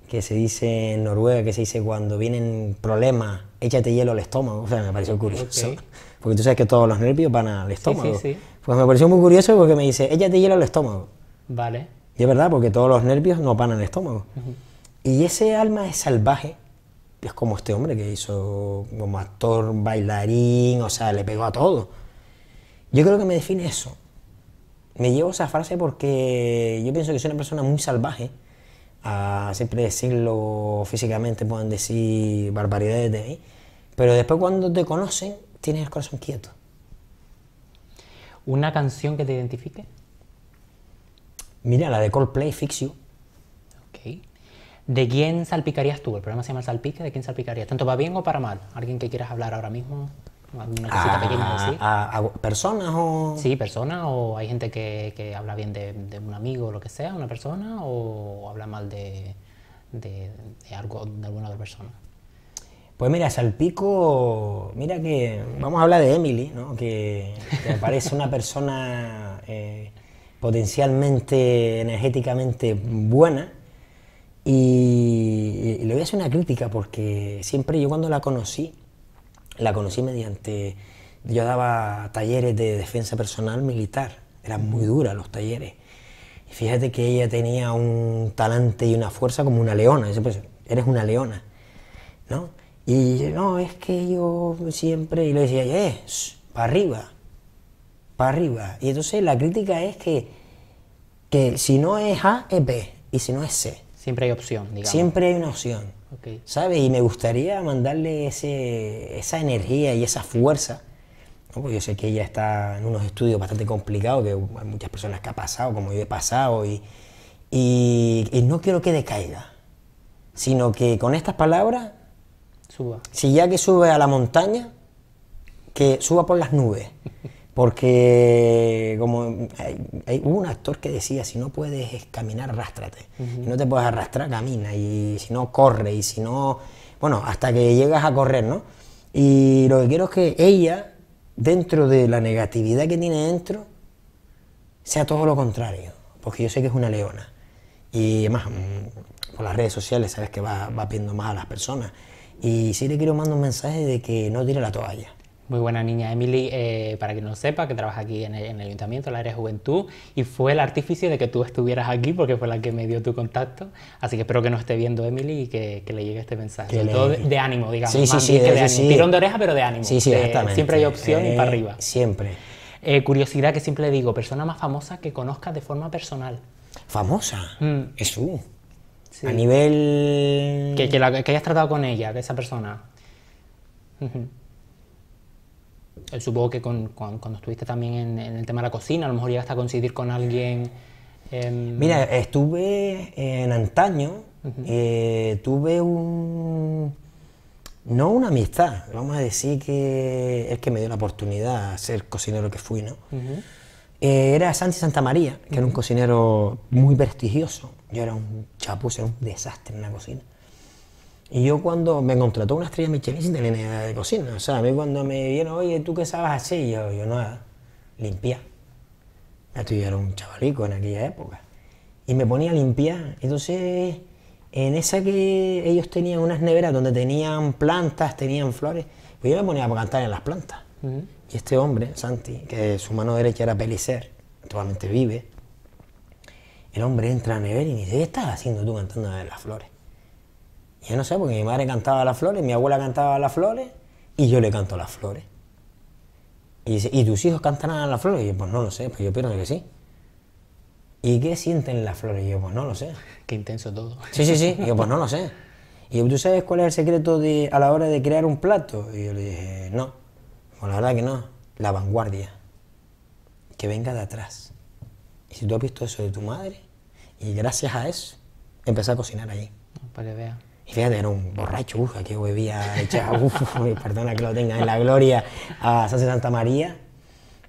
que se dice en Noruega, que se dice cuando vienen problemas, échate hielo al estómago. O sea, me pareció curioso. Porque tú sabes que todos los nervios van al estómago. Sí, sí, pues me pareció muy curioso porque me dice, échate hielo al estómago. Vale. Y es verdad, porque todos los nervios no van al estómago. Y ese alma es salvaje es como este hombre que hizo como actor, bailarín, o sea, le pegó a todo. Yo creo que me define eso. Me llevo esa frase porque yo pienso que soy una persona muy salvaje. A siempre decirlo físicamente, pueden decir barbaridades de mí. Pero después cuando te conocen, tienes el corazón quieto. ¿Una canción que te identifique? Mira, la de Coldplay, Fix You. ¿De quién salpicarías tú? El programa se llama Salpique. ¿De quién salpicarías? ¿Tanto para bien o para mal? ¿Alguien que quieras hablar ahora mismo? A, ah, ah, ah, ¿Personas o...? Sí, personas. ¿O hay gente que, habla bien de, un amigo o lo que sea, una persona? ¿O, habla mal de, algo, de alguna otra persona? Pues mira, Salpico, mira que vamos a hablar de Emily, ¿no? que, me parece una persona eh, potencialmente energéticamente buena, y, le voy a hacer una crítica porque siempre yo cuando la conocí, la conocí mediante, yo daba talleres de defensa personal militar, eran muy duras los talleres. Y fíjate que ella tenía un talante y una fuerza como una leona, eres una leona, ¿no? Y no, es que yo siempre, y le decía, eh, para arriba, para arriba. Y entonces la crítica es que, que si no es A, es B, y si no es C. Siempre hay opción, digamos. Siempre hay una opción. Okay. ¿Sabes? Y me gustaría mandarle esa energía y esa fuerza. yo sé que ella está en unos estudios bastante complicados, que hay muchas personas que ha pasado, como yo he pasado, y, y, y no quiero que decaiga, sino que con estas palabras, suba. si ya que sube a la montaña, que suba por las nubes. Porque como hay, hubo un actor que decía, si no puedes caminar, arrástrate. Si no te puedes arrastrar, camina. Y si no, corre. Y si no, bueno, hasta que llegas a correr, ¿no? Y lo que quiero es que ella, dentro de la negatividad que tiene dentro, sea todo lo contrario. Porque yo sé que es una leona. Y además, mm, por las redes sociales, sabes que va, va viendo más a las personas. Y sí le quiero mandar un mensaje de que no tire la toalla muy buena niña Emily, eh, para quien no sepa, que trabaja aquí en el, ayuntamiento, la área de juventud, y fue el artífice de que tú estuvieras aquí porque fue la que me dio tu contacto. Así que espero que nos esté viendo Emily y que, le llegue este mensaje. todo de, ánimo, digamos. Sí, sí, sí, Tirón de oreja, pero de ánimo. Sí, sí, eh, exactamente. siempre hay opción y para eh, arriba. Siempre. curiosidad que siempre digo, persona más famosa que conozcas de forma personal. ¿Famosa? Mm. Es tú. A nivel... Que, que hayas tratado con ella, que esa persona. Eh, supongo que cuando estuviste también en, el tema de la cocina, a lo mejor llegaste a coincidir con alguien. Em, Mira, estuve en antaño, eh, tuve un. No una amistad, vamos a decir que es que me dio la oportunidad a ser cocinero que fui, ¿no? Eh, era Santi Santamaría, que era un cocinero muy prestigioso. Yo era un chapuz, era un desastre en la cocina. Y yo cuando me contrató una estrella Michelin sin tener idea de cocina. O sea, a mí cuando me vieron, oye, ¿tú qué sabes hacer? yo, yo nada, limpiar. Yo era un chavalico en aquella época. Y me ponía a limpiar. Entonces, en esa que ellos tenían unas neveras donde tenían plantas, tenían flores, pues yo me ponía a cantar en las plantas. Y este hombre, Santi, que su mano derecha era Pelicer, actualmente vive, el hombre entra a la nevera y me dice, ¿qué estás haciendo tú cantando en las flores? Yo no sé, porque mi madre cantaba las flores, mi abuela cantaba las flores y yo le canto las flores. Y dice, ¿y tus hijos cantarán las flores? Y yo, pues no lo sé, pues yo pienso que sí. ¿Y qué sienten las flores? Y yo, pues no lo sé. Qué intenso todo. Sí, sí, sí. Y yo, pues no lo sé. Y ¿tú sabes cuál es el secreto de, a la hora de crear un plato? Y yo le dije, no. Pues la verdad que no. La vanguardia. Que venga de atrás. Y si tú has visto eso de tu madre, y gracias a eso, empecé a cocinar allí. Para vea. Y fíjate, era un borracho, uff, que bebía, uff, perdona que lo tenga en la gloria, a Sase Santa María,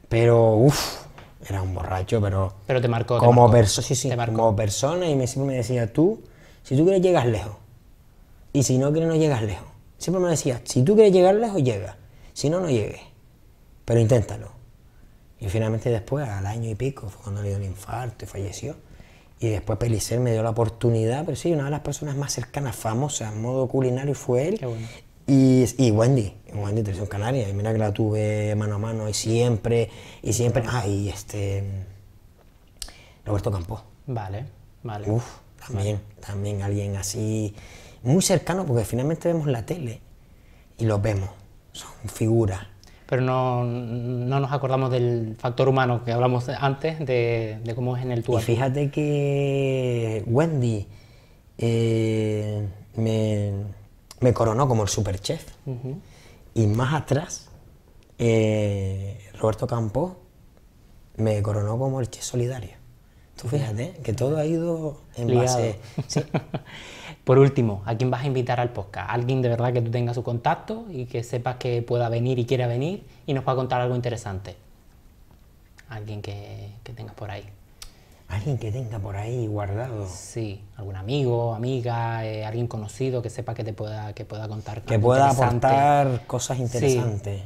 pero uff, era un borracho, pero... Pero te marcó, como persona sí, sí, como persona, y siempre me decía, tú, si tú quieres llegar lejos, y si no quieres no llegas lejos. Siempre me decía, si tú quieres llegar lejos, llega, si no, no llegues, pero inténtalo. Y finalmente después, al año y pico, fue cuando le dio el infarto y falleció. Y después Pellicer me dio la oportunidad, pero sí, una de las personas más cercanas, famosas, en modo culinario fue él. Y, Wendy, Wendy Televisión Canaria, y mira que la tuve mano a mano y siempre, y siempre, ah, y este, Roberto Campos. Vale, vale. Uf, también, también alguien así, muy cercano, porque finalmente vemos la tele y los vemos, son figuras, pero no, nos acordamos del factor humano que hablamos antes de, cómo es en el túnel Y fíjate que Wendy eh, me, coronó como el superchef. Y más atrás, eh, Roberto Campos me coronó como el chef solidario. Tú fíjate ¿eh? que todo ha ido en base. Por último, ¿a quién vas a invitar al podcast? Alguien de verdad que tú tengas su contacto y que sepas que pueda venir y quiera venir y nos va a contar algo interesante. Alguien que, que tengas por ahí. Alguien que tenga por ahí guardado. Sí, algún amigo, amiga, eh, alguien conocido que sepa que te pueda, que pueda contar. Que pueda aportar cosas interesantes.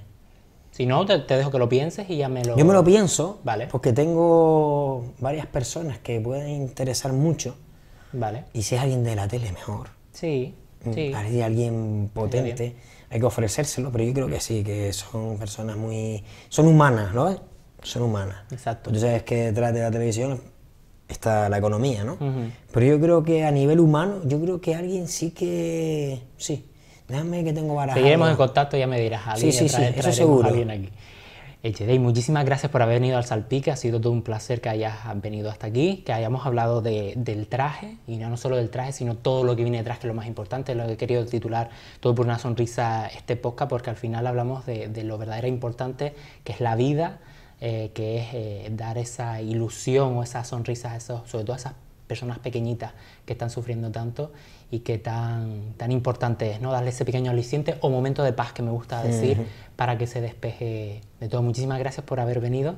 Si no, te, te, dejo que lo pienses y ya me lo... Yo me lo pienso, vale. porque tengo varias personas que pueden interesar mucho Vale. Y si es alguien de la tele, mejor. Sí, mm, alguien potente. Hay que ofrecérselo, pero yo creo que sí, que son personas muy... Son humanas, ¿no? Son humanas. Exacto. Tú sabes que detrás de la televisión está la economía, ¿no? Pero yo creo que a nivel humano, yo creo que alguien sí que... Sí. Déjame que tengo barato. Seguiremos en contacto, ya me dirás. alguien, sí, sí, sí, eso seguro el Muchísimas gracias por haber venido al Salpique. Ha sido todo un placer que hayas venido hasta aquí, que hayamos hablado de, del traje, y no, solo del traje, sino todo lo que viene detrás, que es lo más importante, lo que he querido titular todo por una sonrisa este podcast, porque al final hablamos de, lo verdadero e importante, que es la vida, eh, que es eh, dar esa ilusión o esa sonrisa sobre todo a esas personas pequeñitas que están sufriendo tanto y qué tan, tan importante es, ¿no? Darle ese pequeño aliciente o momento de paz que me gusta decir para que se despeje de todo. Muchísimas gracias por haber venido.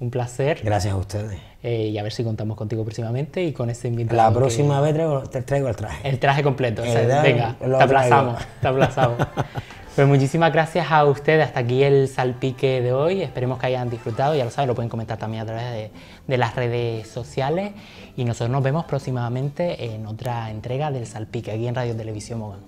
Un placer. Gracias a ustedes. Eh, y a ver si contamos contigo próximamente y con ese invitado. La próxima vez te traigo el traje. El traje completo. o sea, eh, venga, te aplazamos, te pues muchísimas gracias a ustedes. Hasta aquí el salpique de hoy. Esperemos que hayan disfrutado. Ya lo saben, lo pueden comentar también a través de, de las redes sociales y nosotros nos vemos próximamente en otra entrega del Salpique aquí en Radio Televisión Mogán.